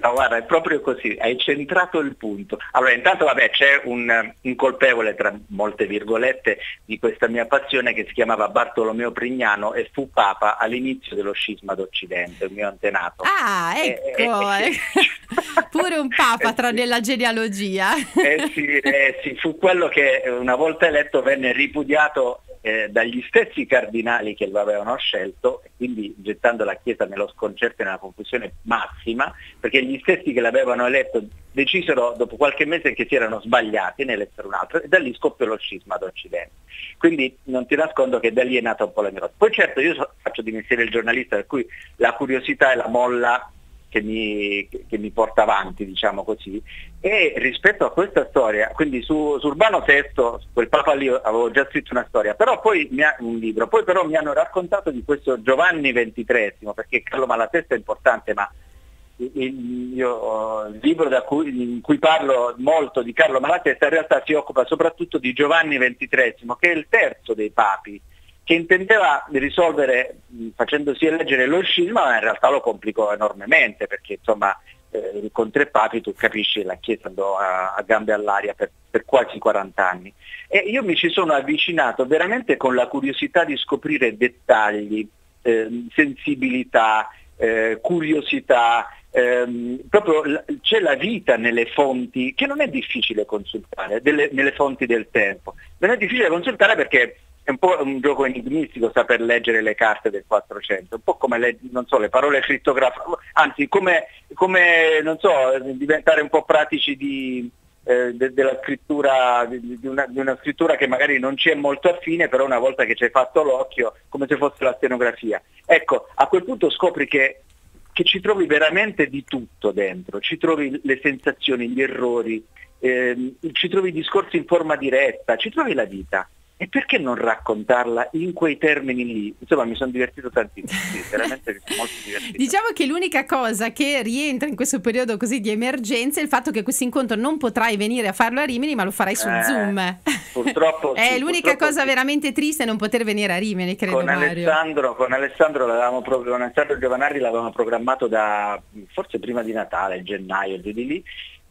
No, guarda, è proprio così, hai centrato il punto. Allora, intanto vabbè, c'è un, un, colpevole, tra molte virgolette, di questa mia passione che si chiamava Bartolomeo Prignano e fu papa all'inizio dello scisma d'Occidente, il mio antenato. Ah, eh, eh, ecco, eh, eh, eh, pure un papa eh, tra nella genealogia. eh, sì, sì, fu quello che una volta eletto venne ripudiato eh, dagli stessi cardinali che lo avevano scelto, quindi gettando la Chiesa nello sconcerto e nella confusione massima, perché gli stessi che l'avevano eletto decisero dopo qualche mese che si erano sbagliati ne un altro e da lì scoppiò lo scisma d'Occidente. Quindi non ti nascondo che da lì è nata un po' la mia cosa. Poi certo io so, faccio di mestiere il giornalista, per cui la curiosità è la molla che mi, che mi, porta avanti, diciamo così, e rispetto a questa storia, quindi su, su Urbano VI, quel papa lì avevo già scritto una storia, però poi ha, un libro, poi però mi hanno raccontato di questo Giovanni XXIII, perché Carlo Malatesta è importante, ma il, io, il libro cui, in cui parlo molto di Carlo Malatesta in realtà si occupa soprattutto di Giovanni XXIII, che è il terzo dei papi, che intendeva risolvere facendosi eleggere lo scisma, ma in realtà lo complicò enormemente, perché insomma eh, con tre papi tu capisci la Chiesa andò a, a gambe all'aria per, per, quasi 40 anni. E io mi ci sono avvicinato veramente con la curiosità di scoprire dettagli, eh, sensibilità, eh, curiosità, ehm, proprio l- c'è la vita nelle fonti che non è difficile consultare, delle, nelle fonti del tempo. Non è difficile consultare perché è un po' un gioco enigmistico saper leggere le carte del 400, un po' come le, so, le parole crittografate, anzi come, come so, diventare un po' pratici di, eh, de, della scrittura, di, di, una, di, una, scrittura che magari non ci è molto affine, però una volta che ci hai fatto l'occhio, come se fosse la stenografia. Ecco, a quel punto scopri che, che ci trovi veramente di tutto dentro, ci trovi le sensazioni, gli errori, ehm, ci trovi i discorsi in forma diretta, ci trovi la vita. E perché non raccontarla in quei termini lì? Insomma, mi sono divertito tantissimo, sì, veramente molto divertito. Diciamo che l'unica cosa che rientra in questo periodo così di emergenza è il fatto che questo incontro non potrai venire a farlo a Rimini, ma lo farai su eh, Zoom. Purtroppo È sì, l'unica purtroppo cosa sì. veramente triste non poter venire a Rimini, credo con Mario. Alessandro, con Alessandro, l'avevamo, con Alessandro Giovanardi l'avevamo programmato da forse prima di Natale, gennaio, giù di lì,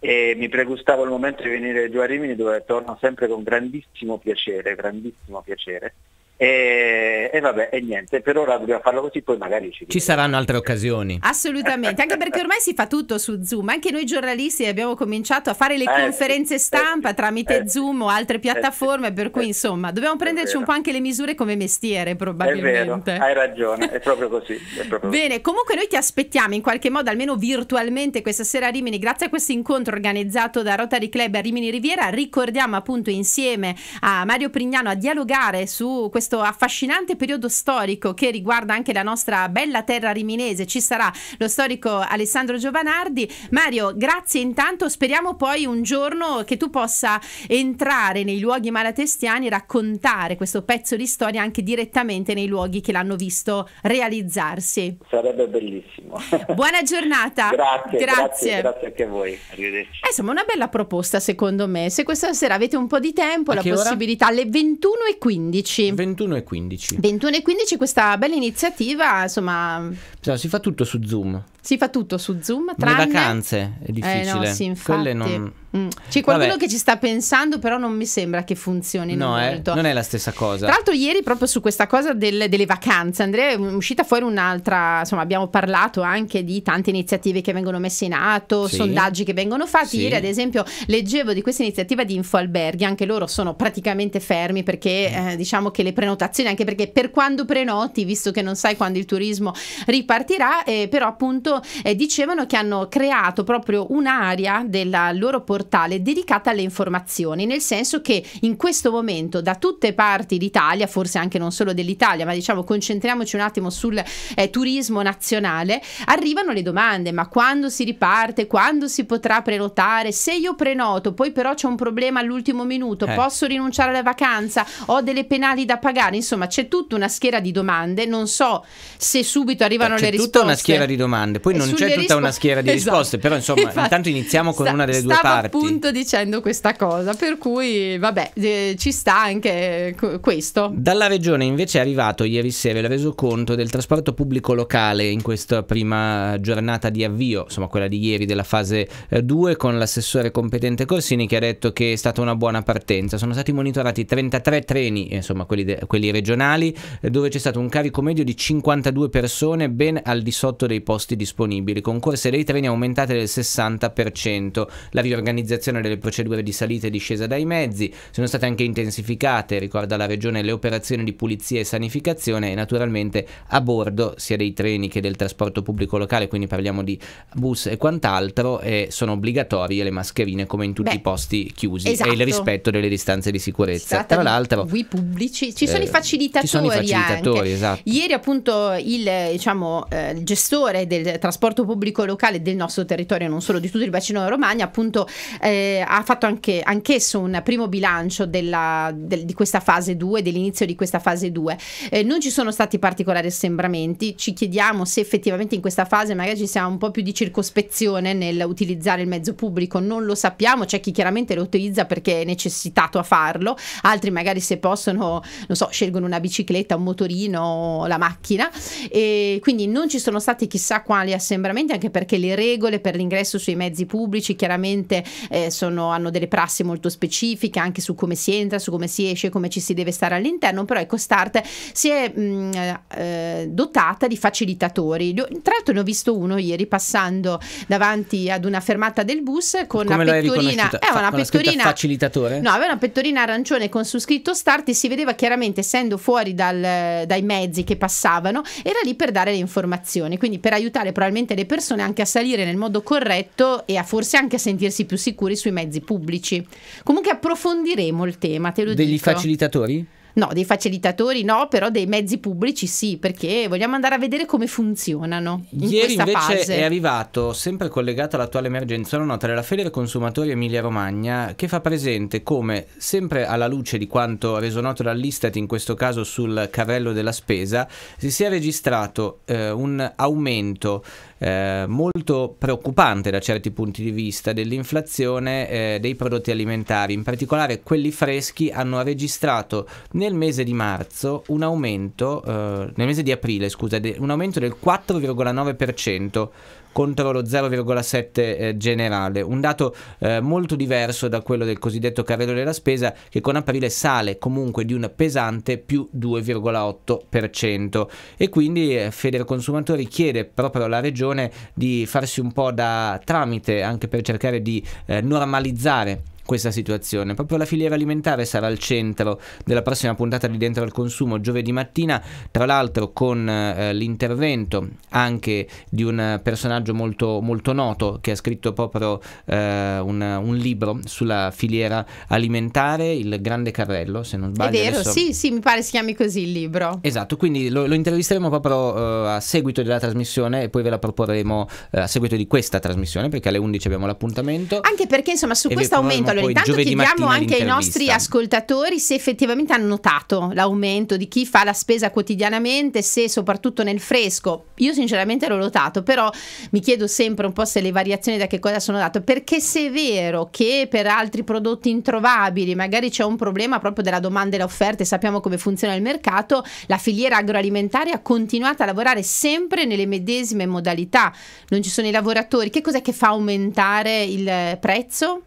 e mi pregustavo il momento di venire giù a Rimini dove torno sempre con grandissimo piacere, grandissimo piacere e, e, vabbè, e niente, per ora dobbiamo farlo così, poi magari ci, ci saranno altre occasioni. Assolutamente, anche perché ormai si fa tutto su Zoom, anche noi giornalisti abbiamo cominciato a fare le eh, conferenze eh, stampa eh, tramite eh, Zoom o altre eh, piattaforme, per cui eh, insomma dobbiamo prenderci un po' anche le misure come mestiere probabilmente. È vero, hai ragione, è proprio così. È proprio Bene, così. comunque noi ti aspettiamo in qualche modo, almeno virtualmente questa sera a Rimini, grazie a questo incontro organizzato da Rotary Club a Rimini Riviera, ricordiamo appunto insieme a Mario Prignano a dialogare su questo questo affascinante periodo storico che riguarda anche la nostra bella terra riminese. Ci sarà lo storico Alessandro Giovanardi. Mario, grazie intanto, speriamo poi un giorno che tu possa entrare nei luoghi malatestiani e raccontare questo pezzo di storia anche direttamente nei luoghi che l'hanno visto realizzarsi. Sarebbe bellissimo. Buona giornata. grazie, grazie. Grazie, anche a voi. Arrivederci. Eh, insomma, una bella proposta secondo me. Se questa sera avete un po' di tempo, a la possibilità ora? alle 21.15. 21 21 e 15. 21 e 15, questa bella iniziativa, insomma... Cioè, si fa tutto su Zoom. Si fa tutto su Zoom, tranne... Le vacanze, è difficile. Eh no, sì, infatti. Quelle non... Mm. C'è qualcuno Vabbè. che ci sta pensando, però non mi sembra che funzioni. No, eh, non è la stessa cosa. Tra l'altro, ieri proprio su questa cosa del, delle vacanze, Andrea è uscita fuori un'altra. Insomma, abbiamo parlato anche di tante iniziative che vengono messe in atto, sì. sondaggi che vengono fatti. Sì. Ieri, ad esempio, leggevo di questa iniziativa di Infoalberghi, anche loro sono praticamente fermi perché mm. eh, diciamo che le prenotazioni, anche perché per quando prenoti, visto che non sai quando il turismo ripartirà, eh, però appunto eh, dicevano che hanno creato proprio un'area della loro portata portale dedicato alle informazioni, nel senso che in questo momento da tutte parti d'Italia, forse anche non solo dell'Italia, ma diciamo concentriamoci un attimo sul eh, turismo nazionale, arrivano le domande, ma quando si riparte, quando si potrà prenotare, se io prenoto, poi però c'è un problema all'ultimo minuto, eh. posso rinunciare alla vacanza, ho delle penali da pagare, insomma c'è tutta una schiera di domande, non so se subito arrivano le risposte. C'è tutta una schiera di domande, poi non eh, c'è tutta una schiera di esatto. risposte, però insomma Infatti, intanto iniziamo con una delle due parti appunto dicendo questa cosa, per cui vabbè, eh, ci sta anche eh, questo. Dalla regione invece è arrivato ieri sera il resoconto del trasporto pubblico locale in questa prima giornata di avvio, insomma quella di ieri della fase 2 eh, con l'assessore competente Corsini che ha detto che è stata una buona partenza. Sono stati monitorati 33 treni, eh, insomma quelli, quelli regionali, dove c'è stato un carico medio di 52 persone ben al di sotto dei posti disponibili, con corse dei treni aumentate del 60%. La riorganizzazione l'organizzazione delle procedure di salita e discesa dai mezzi, sono state anche intensificate, ricorda la Regione, le operazioni di pulizia e sanificazione e naturalmente a bordo sia dei treni che del trasporto pubblico locale, quindi parliamo di bus e quant'altro, e sono obbligatorie le mascherine come in tutti Beh, i posti chiusi esatto. e il esatto. rispetto delle distanze di sicurezza. Tra l'altro... Qui pubblici, ci sono eh, i facilitatori. Ci sono i facilitatori, esatto. Ieri appunto il, diciamo, eh, il gestore del trasporto pubblico locale del nostro territorio, non solo di tutto il bacino Romagna, appunto eh, ha fatto anche, anch'esso un primo bilancio della, del, di questa fase 2, dell'inizio di questa fase 2. Eh, non ci sono stati particolari assembramenti, ci chiediamo se effettivamente in questa fase magari ci sia un po' più di circospezione nell'utilizzare il mezzo pubblico, non lo sappiamo, c'è chi chiaramente lo utilizza perché è necessitato a farlo, altri magari se possono, non so, scelgono una bicicletta, un motorino, la macchina e quindi non ci sono stati chissà quali assembramenti anche perché le regole per l'ingresso sui mezzi pubblici chiaramente eh, sono, hanno delle prassi molto specifiche anche su come si entra, su come si esce, come ci si deve stare all'interno, però EcoStart si è mh, mm, eh, dotata di facilitatori. Tra l'altro ne ho visto uno ieri passando davanti ad una fermata del bus con come eh, la pettorina, eh, Fa, una pettorina facilitatore? No, aveva una pettorina arancione con su scritto Start e si vedeva chiaramente essendo fuori dal, dai mezzi che passavano, era lì per dare le informazioni, quindi per aiutare probabilmente le persone anche a salire nel modo corretto e a forse anche a sentirsi più sicure sicuri sui mezzi pubblici. Comunque approfondiremo il tema, te lo Degli dico. Degli facilitatori? No, dei facilitatori no, però dei mezzi pubblici sì, perché vogliamo andare a vedere come funzionano. In Ieri invece fase. è arrivato, sempre collegato all'attuale emergenza, una nota della Federe Consumatori Emilia Romagna che fa presente come, sempre alla luce di quanto reso noto dall'Istat, in questo caso sul carrello della spesa, si sia registrato eh, un aumento eh, molto preoccupante da certi punti di vista dell'inflazione eh, dei prodotti alimentari, in particolare quelli freschi hanno registrato nel mese di marzo un aumento, eh, nel mese di aprile scusa, de- un aumento del 4,9% contro lo 0,7 eh, generale, un dato eh, molto diverso da quello del cosiddetto carrello della spesa che con aprile sale comunque di un pesante più 2,8% e quindi eh, Consumatori chiede proprio alla regione di farsi un po' da tramite anche per cercare di normalizzare questa situazione. Proprio la filiera alimentare sarà al centro della prossima puntata di Dentro al Consumo giovedì mattina, tra l'altro con eh, l'intervento anche di un personaggio molto, molto noto che ha scritto proprio eh, un, un, libro sulla filiera alimentare, Il Grande Carrello, se non sbaglio. È vero, adesso... sì, sì, mi pare si chiami così il libro. Esatto, quindi lo, lo intervisteremo proprio eh, a seguito della trasmissione e poi ve la proporremo eh, a seguito di questa trasmissione perché alle 11 abbiamo l'appuntamento. Anche perché insomma su questo aumento allora intanto chiediamo anche ai nostri ascoltatori se effettivamente hanno notato l'aumento di chi fa la spesa quotidianamente, se soprattutto nel fresco. Io sinceramente l'ho notato, però mi chiedo sempre un po' se le variazioni da che cosa sono date, perché se è vero che per altri prodotti introvabili magari c'è un problema proprio della domanda e dell'offerta e sappiamo come funziona il mercato, la filiera agroalimentare ha continuato a lavorare sempre nelle medesime modalità. Non ci sono i lavoratori. Che cos'è che fa aumentare il prezzo?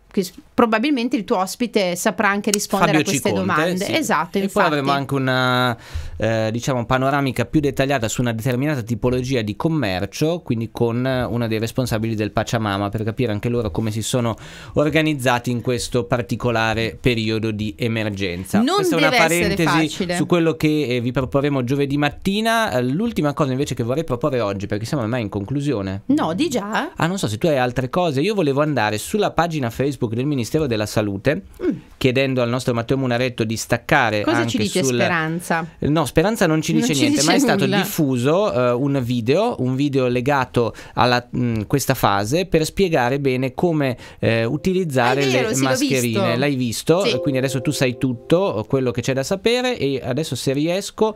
probabilmente il tuo ospite saprà anche rispondere Fabio a queste Ciconte, domande. Sì. Esatto, e infatti. poi avremo anche una eh, diciamo panoramica più dettagliata su una determinata tipologia di commercio, quindi con uno dei responsabili del Pachamama per capire anche loro come si sono organizzati in questo particolare periodo di emergenza. Non Questa è una parentesi facile. su quello che eh, vi proporremo giovedì mattina. L'ultima cosa invece che vorrei proporre oggi, perché siamo ormai in conclusione. No, di già. Ah, non so se tu hai altre cose. Io volevo andare sulla pagina Facebook Facebook del Ministero della Salute mm. chiedendo al nostro Matteo Munaretto di staccare. Cosa ci dice sul... Speranza? No, Speranza non ci dice non niente, dice ma è stato diffuso uh, un video, un video legato a mm, questa fase per spiegare bene come eh, utilizzare vero, le mascherine. Visto. L'hai visto? Sì. Quindi adesso tu sai tutto quello che c'è da sapere e adesso se riesco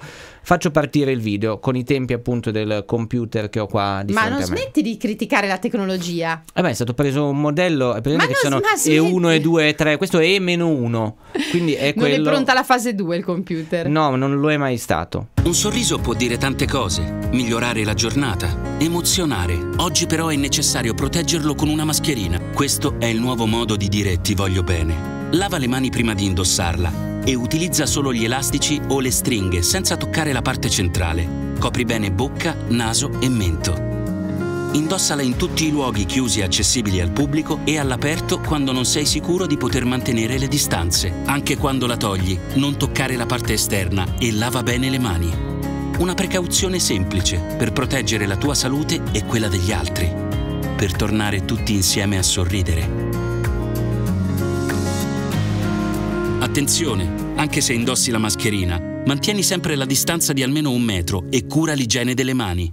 Faccio partire il video con i tempi appunto del computer che ho qua di Ma non smetti di criticare la tecnologia. Eh beh, è stato preso un modello, è presente che sono E1, E2, E3, questo è E-1, quindi è quello... Non è pronta la fase 2 il computer. No, non lo è mai stato. Un sorriso può dire tante cose, migliorare la giornata, emozionare. Oggi però è necessario proteggerlo con una mascherina. Questo è il nuovo modo di dire ti voglio bene. Lava le mani prima di indossarla e utilizza solo gli elastici o le stringhe senza toccare la parte centrale. Copri bene bocca, naso e mento. Indossala in tutti i luoghi chiusi e accessibili al pubblico e all'aperto quando non sei sicuro di poter mantenere le distanze. Anche quando la togli, non toccare la parte esterna e lava bene le mani. Una precauzione semplice per proteggere la tua salute e quella degli altri. Per tornare tutti insieme a sorridere. Attenzione, anche se indossi la mascherina, mantieni sempre la distanza di almeno un metro e cura l'igiene delle mani.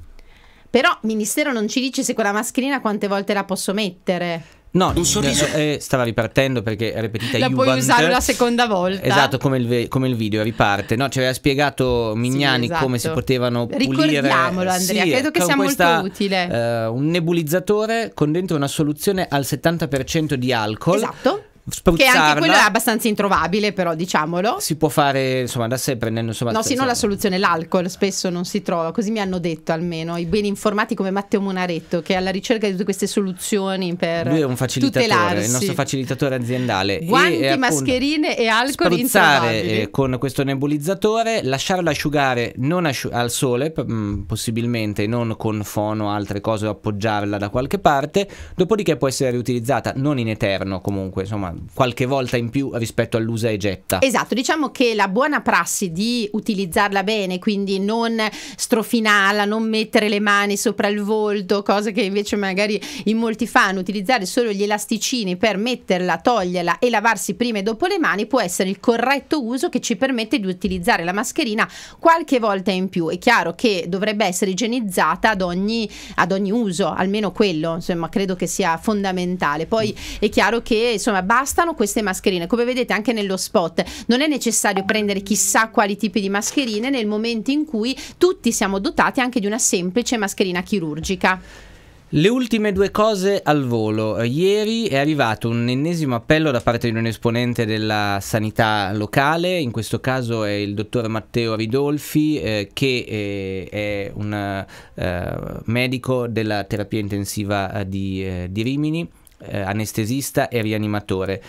Però il Ministero non ci dice se quella mascherina quante volte la posso mettere. No, un sorriso. Eh, eh stava ripartendo perché è ripetita La Juvent. puoi usare una seconda volta. Esatto, come il, come il video, riparte. No, ci aveva spiegato Mignani sì, esatto. come si potevano pulire. Ricordiamolo, Andrea, sì, credo che sia questa, molto utile. Uh, un nebulizzatore con dentro una soluzione al 70% di alcol. Esatto spruzzarla. Che anche quello è abbastanza introvabile, però diciamolo. Si può fare, insomma, da sé prendendo insomma. No, sì, non la soluzione, l'alcol spesso non si trova, così mi hanno detto almeno i ben informati come Matteo Monaretto, che è alla ricerca di tutte queste soluzioni per Lui è un facilitatore, tutelarsi. il nostro facilitatore aziendale. Guanti, e, mascherine e alcol spruzzare eh, con questo nebulizzatore, lasciarlo asciugare non asciug al sole, mh, mm, possibilmente non con fono, o altre cose, o appoggiarla da qualche parte, dopodiché può essere riutilizzata non in eterno comunque, insomma, qualche volta in più rispetto all'usa e getta. Esatto, diciamo che la buona prassi di utilizzarla bene, quindi non strofinarla, non mettere le mani sopra il volto, cosa che invece magari in molti fanno, utilizzare solo gli elasticini per metterla, toglierla e lavarsi prima e dopo le mani può essere il corretto uso che ci permette di utilizzare la mascherina qualche volta in più. È chiaro che dovrebbe essere igienizzata ad ogni, ad ogni uso, almeno quello, insomma, credo che sia fondamentale. Poi è chiaro che insomma basta bastano queste mascherine. Come vedete anche nello spot non è necessario prendere chissà quali tipi di mascherine nel momento in cui tutti siamo dotati anche di una semplice mascherina chirurgica. Le ultime due cose al volo. Ieri è arrivato un ennesimo appello da parte di un esponente della sanità locale, in questo caso è il dottor Matteo Ridolfi, eh, che è, eh, è un eh, medico della terapia intensiva eh, di, eh, di Rimini eh, anestesista e rianimatore.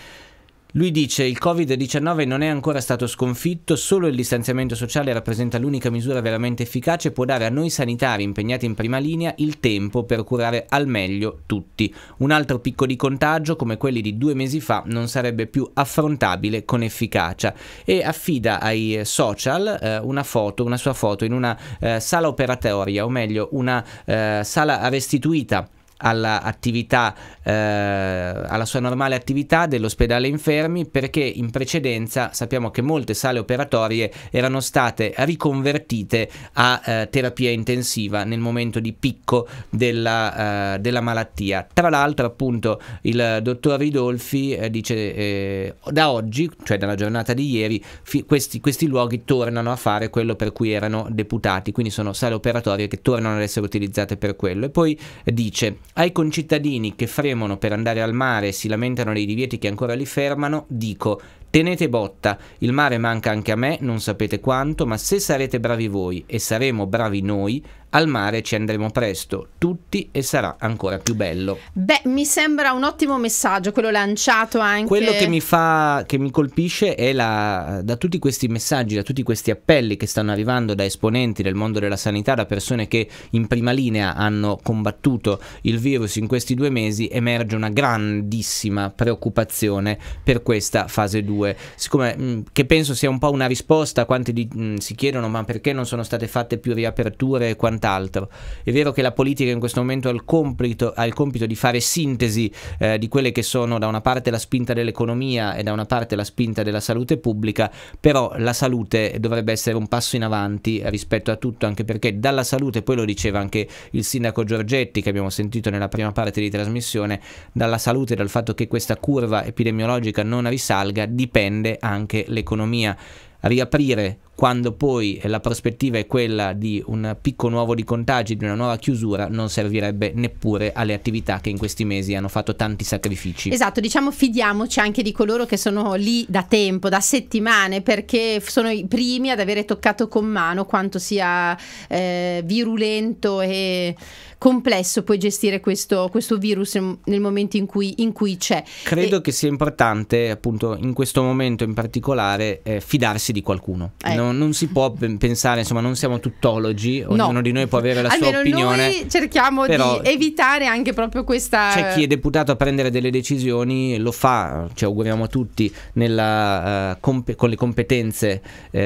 Lui dice il Covid-19 non è ancora stato sconfitto, solo il distanziamento sociale rappresenta l'unica misura veramente efficace e può dare a noi sanitari impegnati in prima linea il tempo per curare al meglio tutti. Un altro picco di contagio come quelli di due mesi fa non sarebbe più affrontabile con efficacia e affida ai social eh, una foto, una sua foto in una eh, sala operatoria o meglio una eh, sala restituita alla, eh, alla sua normale attività dell'ospedale infermi perché in precedenza sappiamo che molte sale operatorie erano state riconvertite a eh, terapia intensiva nel momento di picco della, eh, della malattia. Tra l'altro appunto il dottor Ridolfi eh, dice eh, da oggi, cioè dalla giornata di ieri, questi, questi luoghi tornano a fare quello per cui erano deputati, quindi sono sale operatorie che tornano ad essere utilizzate per quello. E poi eh, dice ai concittadini che fremono per andare al mare e si lamentano dei divieti che ancora li fermano, dico Tenete botta, il mare manca anche a me, non sapete quanto, ma se sarete bravi voi e saremo bravi noi, al mare ci andremo presto tutti e sarà ancora più bello. Beh, mi sembra un ottimo messaggio quello lanciato anche. Quello che mi fa che mi colpisce è la da tutti questi messaggi, da tutti questi appelli che stanno arrivando da esponenti del mondo della sanità, da persone che in prima linea hanno combattuto il virus in questi due mesi, emerge una grandissima preoccupazione per questa fase 2. Siccome mm, che penso sia un po' una risposta a quanti di, mh, mm, si chiedono ma perché non sono state fatte più riaperture e quant'altro quant'altro. È vero che la politica in questo momento ha il compito, ha il compito di fare sintesi eh, di quelle che sono da una parte la spinta dell'economia e da una parte la spinta della salute pubblica, però la salute dovrebbe essere un passo in avanti rispetto a tutto, anche perché dalla salute, poi lo diceva anche il sindaco Giorgetti che abbiamo sentito nella prima parte di trasmissione, dalla salute, dal fatto che questa curva epidemiologica non risalga, dipende anche l'economia. Riaprire quando poi la prospettiva è quella di un picco nuovo di contagi, di una nuova chiusura, non servirebbe neppure alle attività che in questi mesi hanno fatto tanti sacrifici. Esatto, diciamo fidiamoci anche di coloro che sono lì da tempo, da settimane, perché sono i primi ad avere toccato con mano quanto sia eh, virulento e complesso poi gestire questo, questo virus nel momento in cui, in cui c'è. Credo e... che sia importante appunto in questo momento in particolare eh, fidarsi di qualcuno. Ecco. Non non, non, si può pensare, insomma, non siamo tuttologi, ognuno no. di noi può avere la Almeno sua opinione. Noi cerchiamo però di evitare anche proprio questa. C'è chi è deputato a prendere delle decisioni, lo fa, ci auguriamo a tutti, nella, uh, comp- con le competenze uh,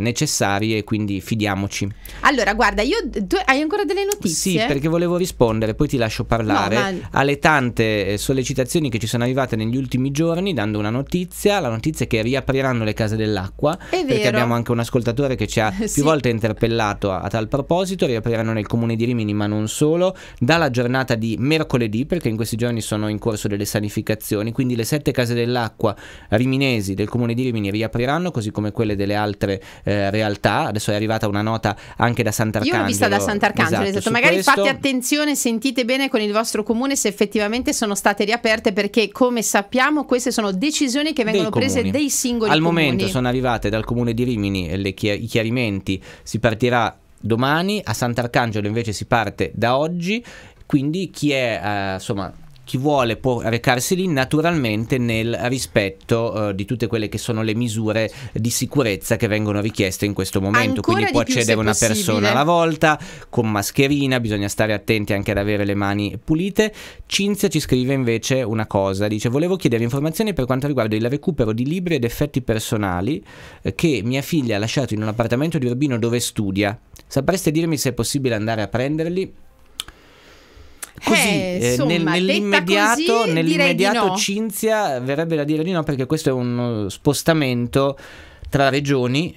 necessarie, quindi fidiamoci. Allora, guarda, io, tu hai ancora delle notizie? Sì, perché volevo rispondere, poi ti lascio parlare no, ma... alle tante eh, sollecitazioni che ci sono arrivate negli ultimi giorni, dando una notizia. La notizia è che riapriranno le case dell'acqua, è perché abbiamo anche una un ascoltatore che ci ha sì. più volte interpellato a, a, tal proposito, riapriranno nel comune di Rimini ma non solo, dalla giornata di mercoledì perché in questi giorni sono in corso delle sanificazioni, quindi le sette case dell'acqua riminesi del comune di Rimini riapriranno così come quelle delle altre eh, realtà, adesso è arrivata una nota anche da Sant'Arcangelo. Io l'ho vista da Sant'Arcangelo, esatto, esatto. magari questo... fate attenzione, sentite bene con il vostro comune se effettivamente sono state riaperte perché come sappiamo queste sono decisioni che vengono prese dei singoli Al comuni. Al momento sono arrivate dal comune di Rimini le chi- i chiarimenti, si partirà domani, a Sant'Arcangelo invece si parte da oggi, quindi chi è eh, insomma chi vuole può recarsi lì naturalmente nel rispetto eh, di tutte quelle che sono le misure di sicurezza che vengono richieste in questo momento, Ancora quindi può accedere una persona alla volta con mascherina, bisogna stare attenti anche ad avere le mani pulite. Cinzia ci scrive invece una cosa, dice "Volevo chiedere informazioni per quanto riguarda il recupero di libri ed effetti personali eh, che mia figlia ha lasciato in un appartamento di Urbino dove studia. Sapreste dirmi se è possibile andare a prenderli?" Così, eh, eh, insomma, nel, nell'immediato, così, nell'immediato no. Cinzia verrebbe da dire di no perché questo è uno eh, spostamento tra regioni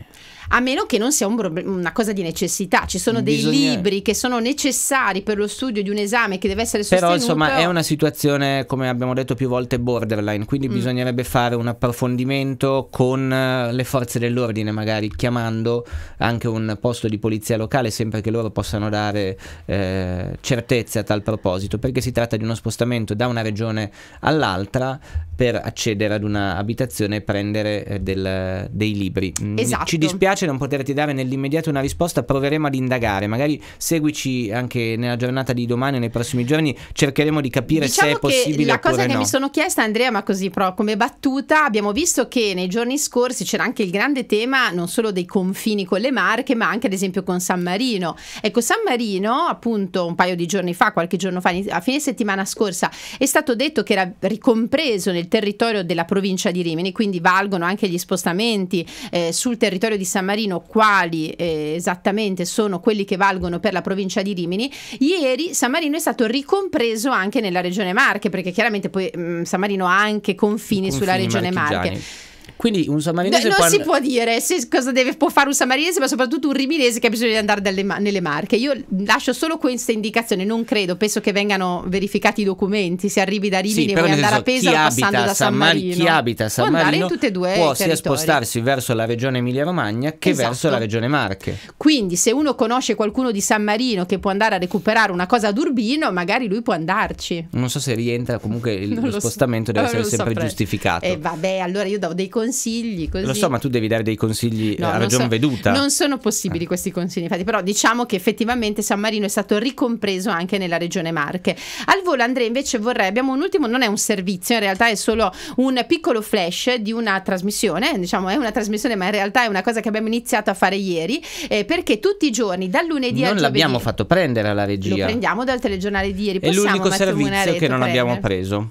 a meno che non sia un una cosa di necessità. Ci sono dei Bisogna... libri che sono necessari per lo studio di un esame che deve essere sostenuto. Però insomma è una situazione, come abbiamo detto più volte, borderline, quindi mm. bisognerebbe fare un approfondimento con eh, le forze dell'ordine, magari chiamando anche un posto di polizia locale, sempre che loro possano dare eh, certezze a tal proposito, perché si tratta di uno spostamento da una regione all'altra per accedere ad una abitazione e prendere eh, del, dei libri. Mm, esatto. Ci dispiace dispiace non poterti dare nell'immediato una risposta, proveremo ad indagare. Magari seguici anche nella giornata di domani, nei prossimi giorni, cercheremo di capire diciamo se è diciamo possibile. La cosa che no. mi sono chiesta, Andrea, ma così però come battuta, abbiamo visto che nei giorni scorsi c'era anche il grande tema non solo dei confini con le Marche, ma anche ad esempio con San Marino. Ecco, San Marino, appunto, un paio di giorni fa, qualche giorno fa, a fine settimana scorsa, è stato detto che era ricompreso nel territorio della provincia di Rimini, quindi valgono anche gli spostamenti eh, sul territorio di San Marino Marino quali eh, esattamente sono quelli che valgono per la provincia di Rimini, ieri San Marino è stato ricompreso anche nella regione Marche, perché chiaramente poi mh, mm, San Marino ha anche confini, confini sulla regione Marche. Quindi un samarinese. No, non si può dire se, cosa deve, può fare un samarinese, ma soprattutto un riminese che ha bisogno di andare dalle, nelle marche. Io lascio solo questa indicazione, non credo. Penso che vengano verificati i documenti. Se arrivi da Rimini sì, e vuoi andare senso, a Pesaro passando da San, Marino, chi abita a San può andare in tutte e due può sia spostarsi verso la regione Emilia-Romagna che esatto. verso la regione Marche. Quindi, se uno conosce qualcuno di San Marino che può andare a recuperare una cosa ad Urbino, magari lui può andarci. Non so se rientra, comunque il, lo, lo, spostamento so. deve essere sempre saprei. giustificato. E eh, vabbè, allora io do dei consigli consigli così. Lo so, ma tu devi dare dei consigli no, eh, a ragion so, veduta. Non sono possibili eh. questi consigli, infatti, però diciamo che effettivamente San Marino è stato ricompreso anche nella regione Marche. Al volo Andrea invece vorrei, abbiamo un ultimo, non è un servizio, in realtà è solo un piccolo flash di una trasmissione, diciamo è una trasmissione ma in realtà è una cosa che abbiamo iniziato a fare ieri, eh, perché tutti i giorni, dal lunedì non al giovedì... Non l'abbiamo fatto prendere alla regia. Lo prendiamo dal telegiornale di ieri. Possiamo, è l'unico servizio che non prendere. abbiamo preso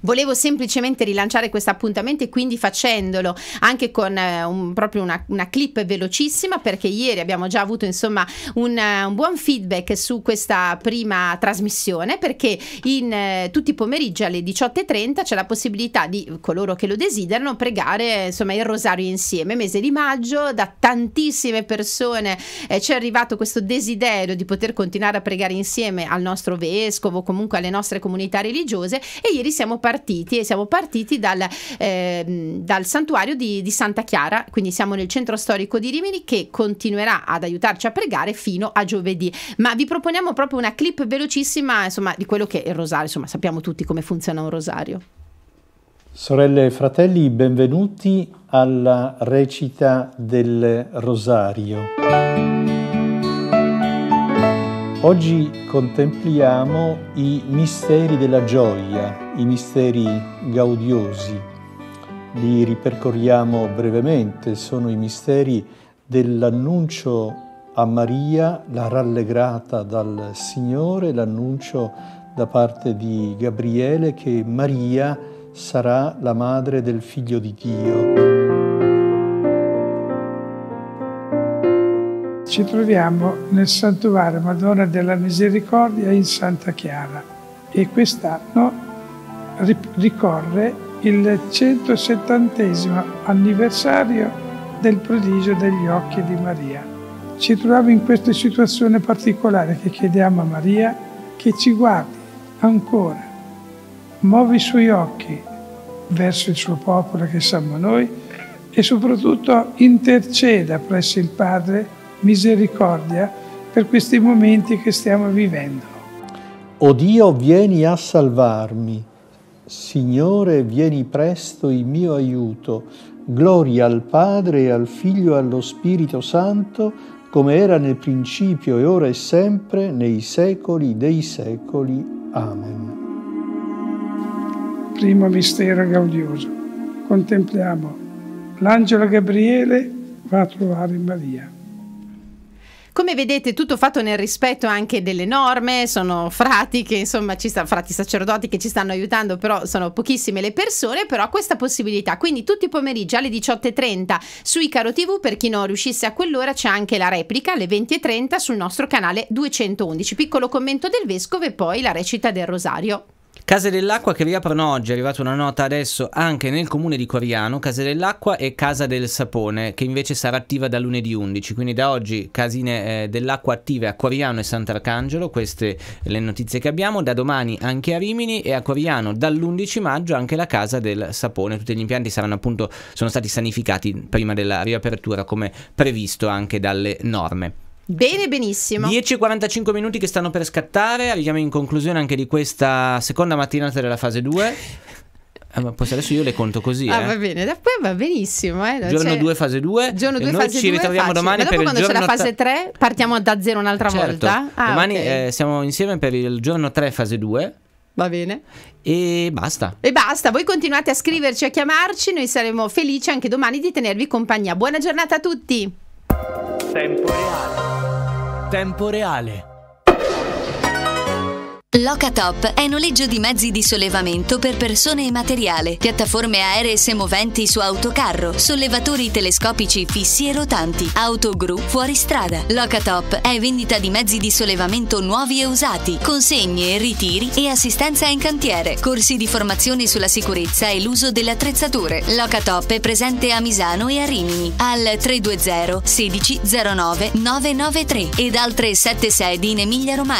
volevo semplicemente rilanciare questo appuntamento e quindi facendolo anche con eh, un, proprio una, una, clip velocissima perché ieri abbiamo già avuto insomma un, eh, un buon feedback su questa prima trasmissione perché in eh, tutti i pomeriggi alle 18.30 c'è la possibilità di coloro che lo desiderano pregare insomma il rosario insieme mese di maggio da tantissime persone eh, ci è arrivato questo desiderio di poter continuare a pregare insieme al nostro vescovo comunque alle nostre comunità religiose e ieri siamo partiti partiti e siamo partiti dal, eh, dal santuario di, di, Santa Chiara, quindi siamo nel centro storico di Rimini che continuerà ad aiutarci a pregare fino a giovedì. Ma vi proponiamo proprio una clip velocissima insomma, di quello che è il rosario, insomma sappiamo tutti come funziona un rosario. Sorelle e fratelli, benvenuti alla recita del rosario. Oggi contempliamo i misteri della gioia, i misteri gaudiosi. Li ripercorriamo brevemente, sono i misteri dell'annuncio a Maria, la rallegrata dal Signore, l'annuncio da parte di Gabriele che Maria sarà la madre del figlio di Dio. ci troviamo nel santuario Madonna della Misericordia in Santa Chiara e quest'anno ricorre il 170 anniversario del prodigio degli occhi di Maria. Ci troviamo in questa situazione particolare che chiediamo a Maria che ci guardi ancora, muovi i suoi occhi verso il suo popolo che siamo noi e soprattutto interceda presso il Padre misericordia per questi momenti che stiamo vivendo. O Dio, vieni a salvarmi. Signore, vieni presto in mio aiuto. Gloria al Padre, al Figlio e allo Spirito Santo, come era nel principio e ora e sempre, nei secoli dei secoli. Amen. Primo mistero gaudioso. Contempliamo l'angelo Gabriele va a trovare Maria. Come vedete tutto fatto nel rispetto anche delle norme, sono frati che insomma ci sta, frati sacerdoti che ci stanno aiutando, però sono pochissime le persone, però questa possibilità. Quindi tutti i pomeriggi alle 18.30 su Icaro TV, per chi non riuscisse a quell'ora c'è anche la replica alle 20.30 sul nostro canale 211. Piccolo commento del Vescovo e poi la recita del Rosario. Case dell'Acqua che riaprono oggi, è arrivata una nota adesso anche nel comune di Coriano, Case dell'Acqua e Casa del Sapone, che invece sarà attiva da lunedì 11, quindi da oggi casine eh, dell'acqua attive a Coriano e Sant'Arcangelo, queste le notizie che abbiamo, da domani anche a Rimini e a Coriano dall'11 maggio anche la Casa del Sapone, tutti gli impianti saranno appunto, sono stati sanificati prima della riapertura come previsto anche dalle norme. Bene, benissimo. 10-45 minuti che stanno per scattare, arriviamo in conclusione anche di questa seconda mattinata della fase 2. Ah, ma poi adesso io le conto così. Ah, eh. va bene, da poi va benissimo. Eh. Giorno 2, cioè, fase 2. Giorno 2, fase 2. Ci ritroviamo domani per quando il giorno c'è la fase 3, partiamo da zero un'altra certo. volta. Ah, domani okay. eh, siamo insieme per il giorno 3, fase 2. Va bene. E basta. E basta. Voi continuate a scriverci, a chiamarci. Noi saremo felici anche domani di tenervi compagnia. Buona giornata a tutti. Tempo reale. Tempo reale. Locatop è noleggio di mezzi di sollevamento per persone e materiale, piattaforme aeree semoventi su autocarro, sollevatori telescopici fissi e rotanti, autogru fuoristrada. Locatop è vendita di mezzi di sollevamento nuovi e usati, consegne, ritiri e assistenza in cantiere, corsi di formazione sulla sicurezza e l'uso delle attrezzature. Locatop è presente a Misano e a Rimini al 320 16 09 993 ed altre 7 sedi in Emilia Romagna.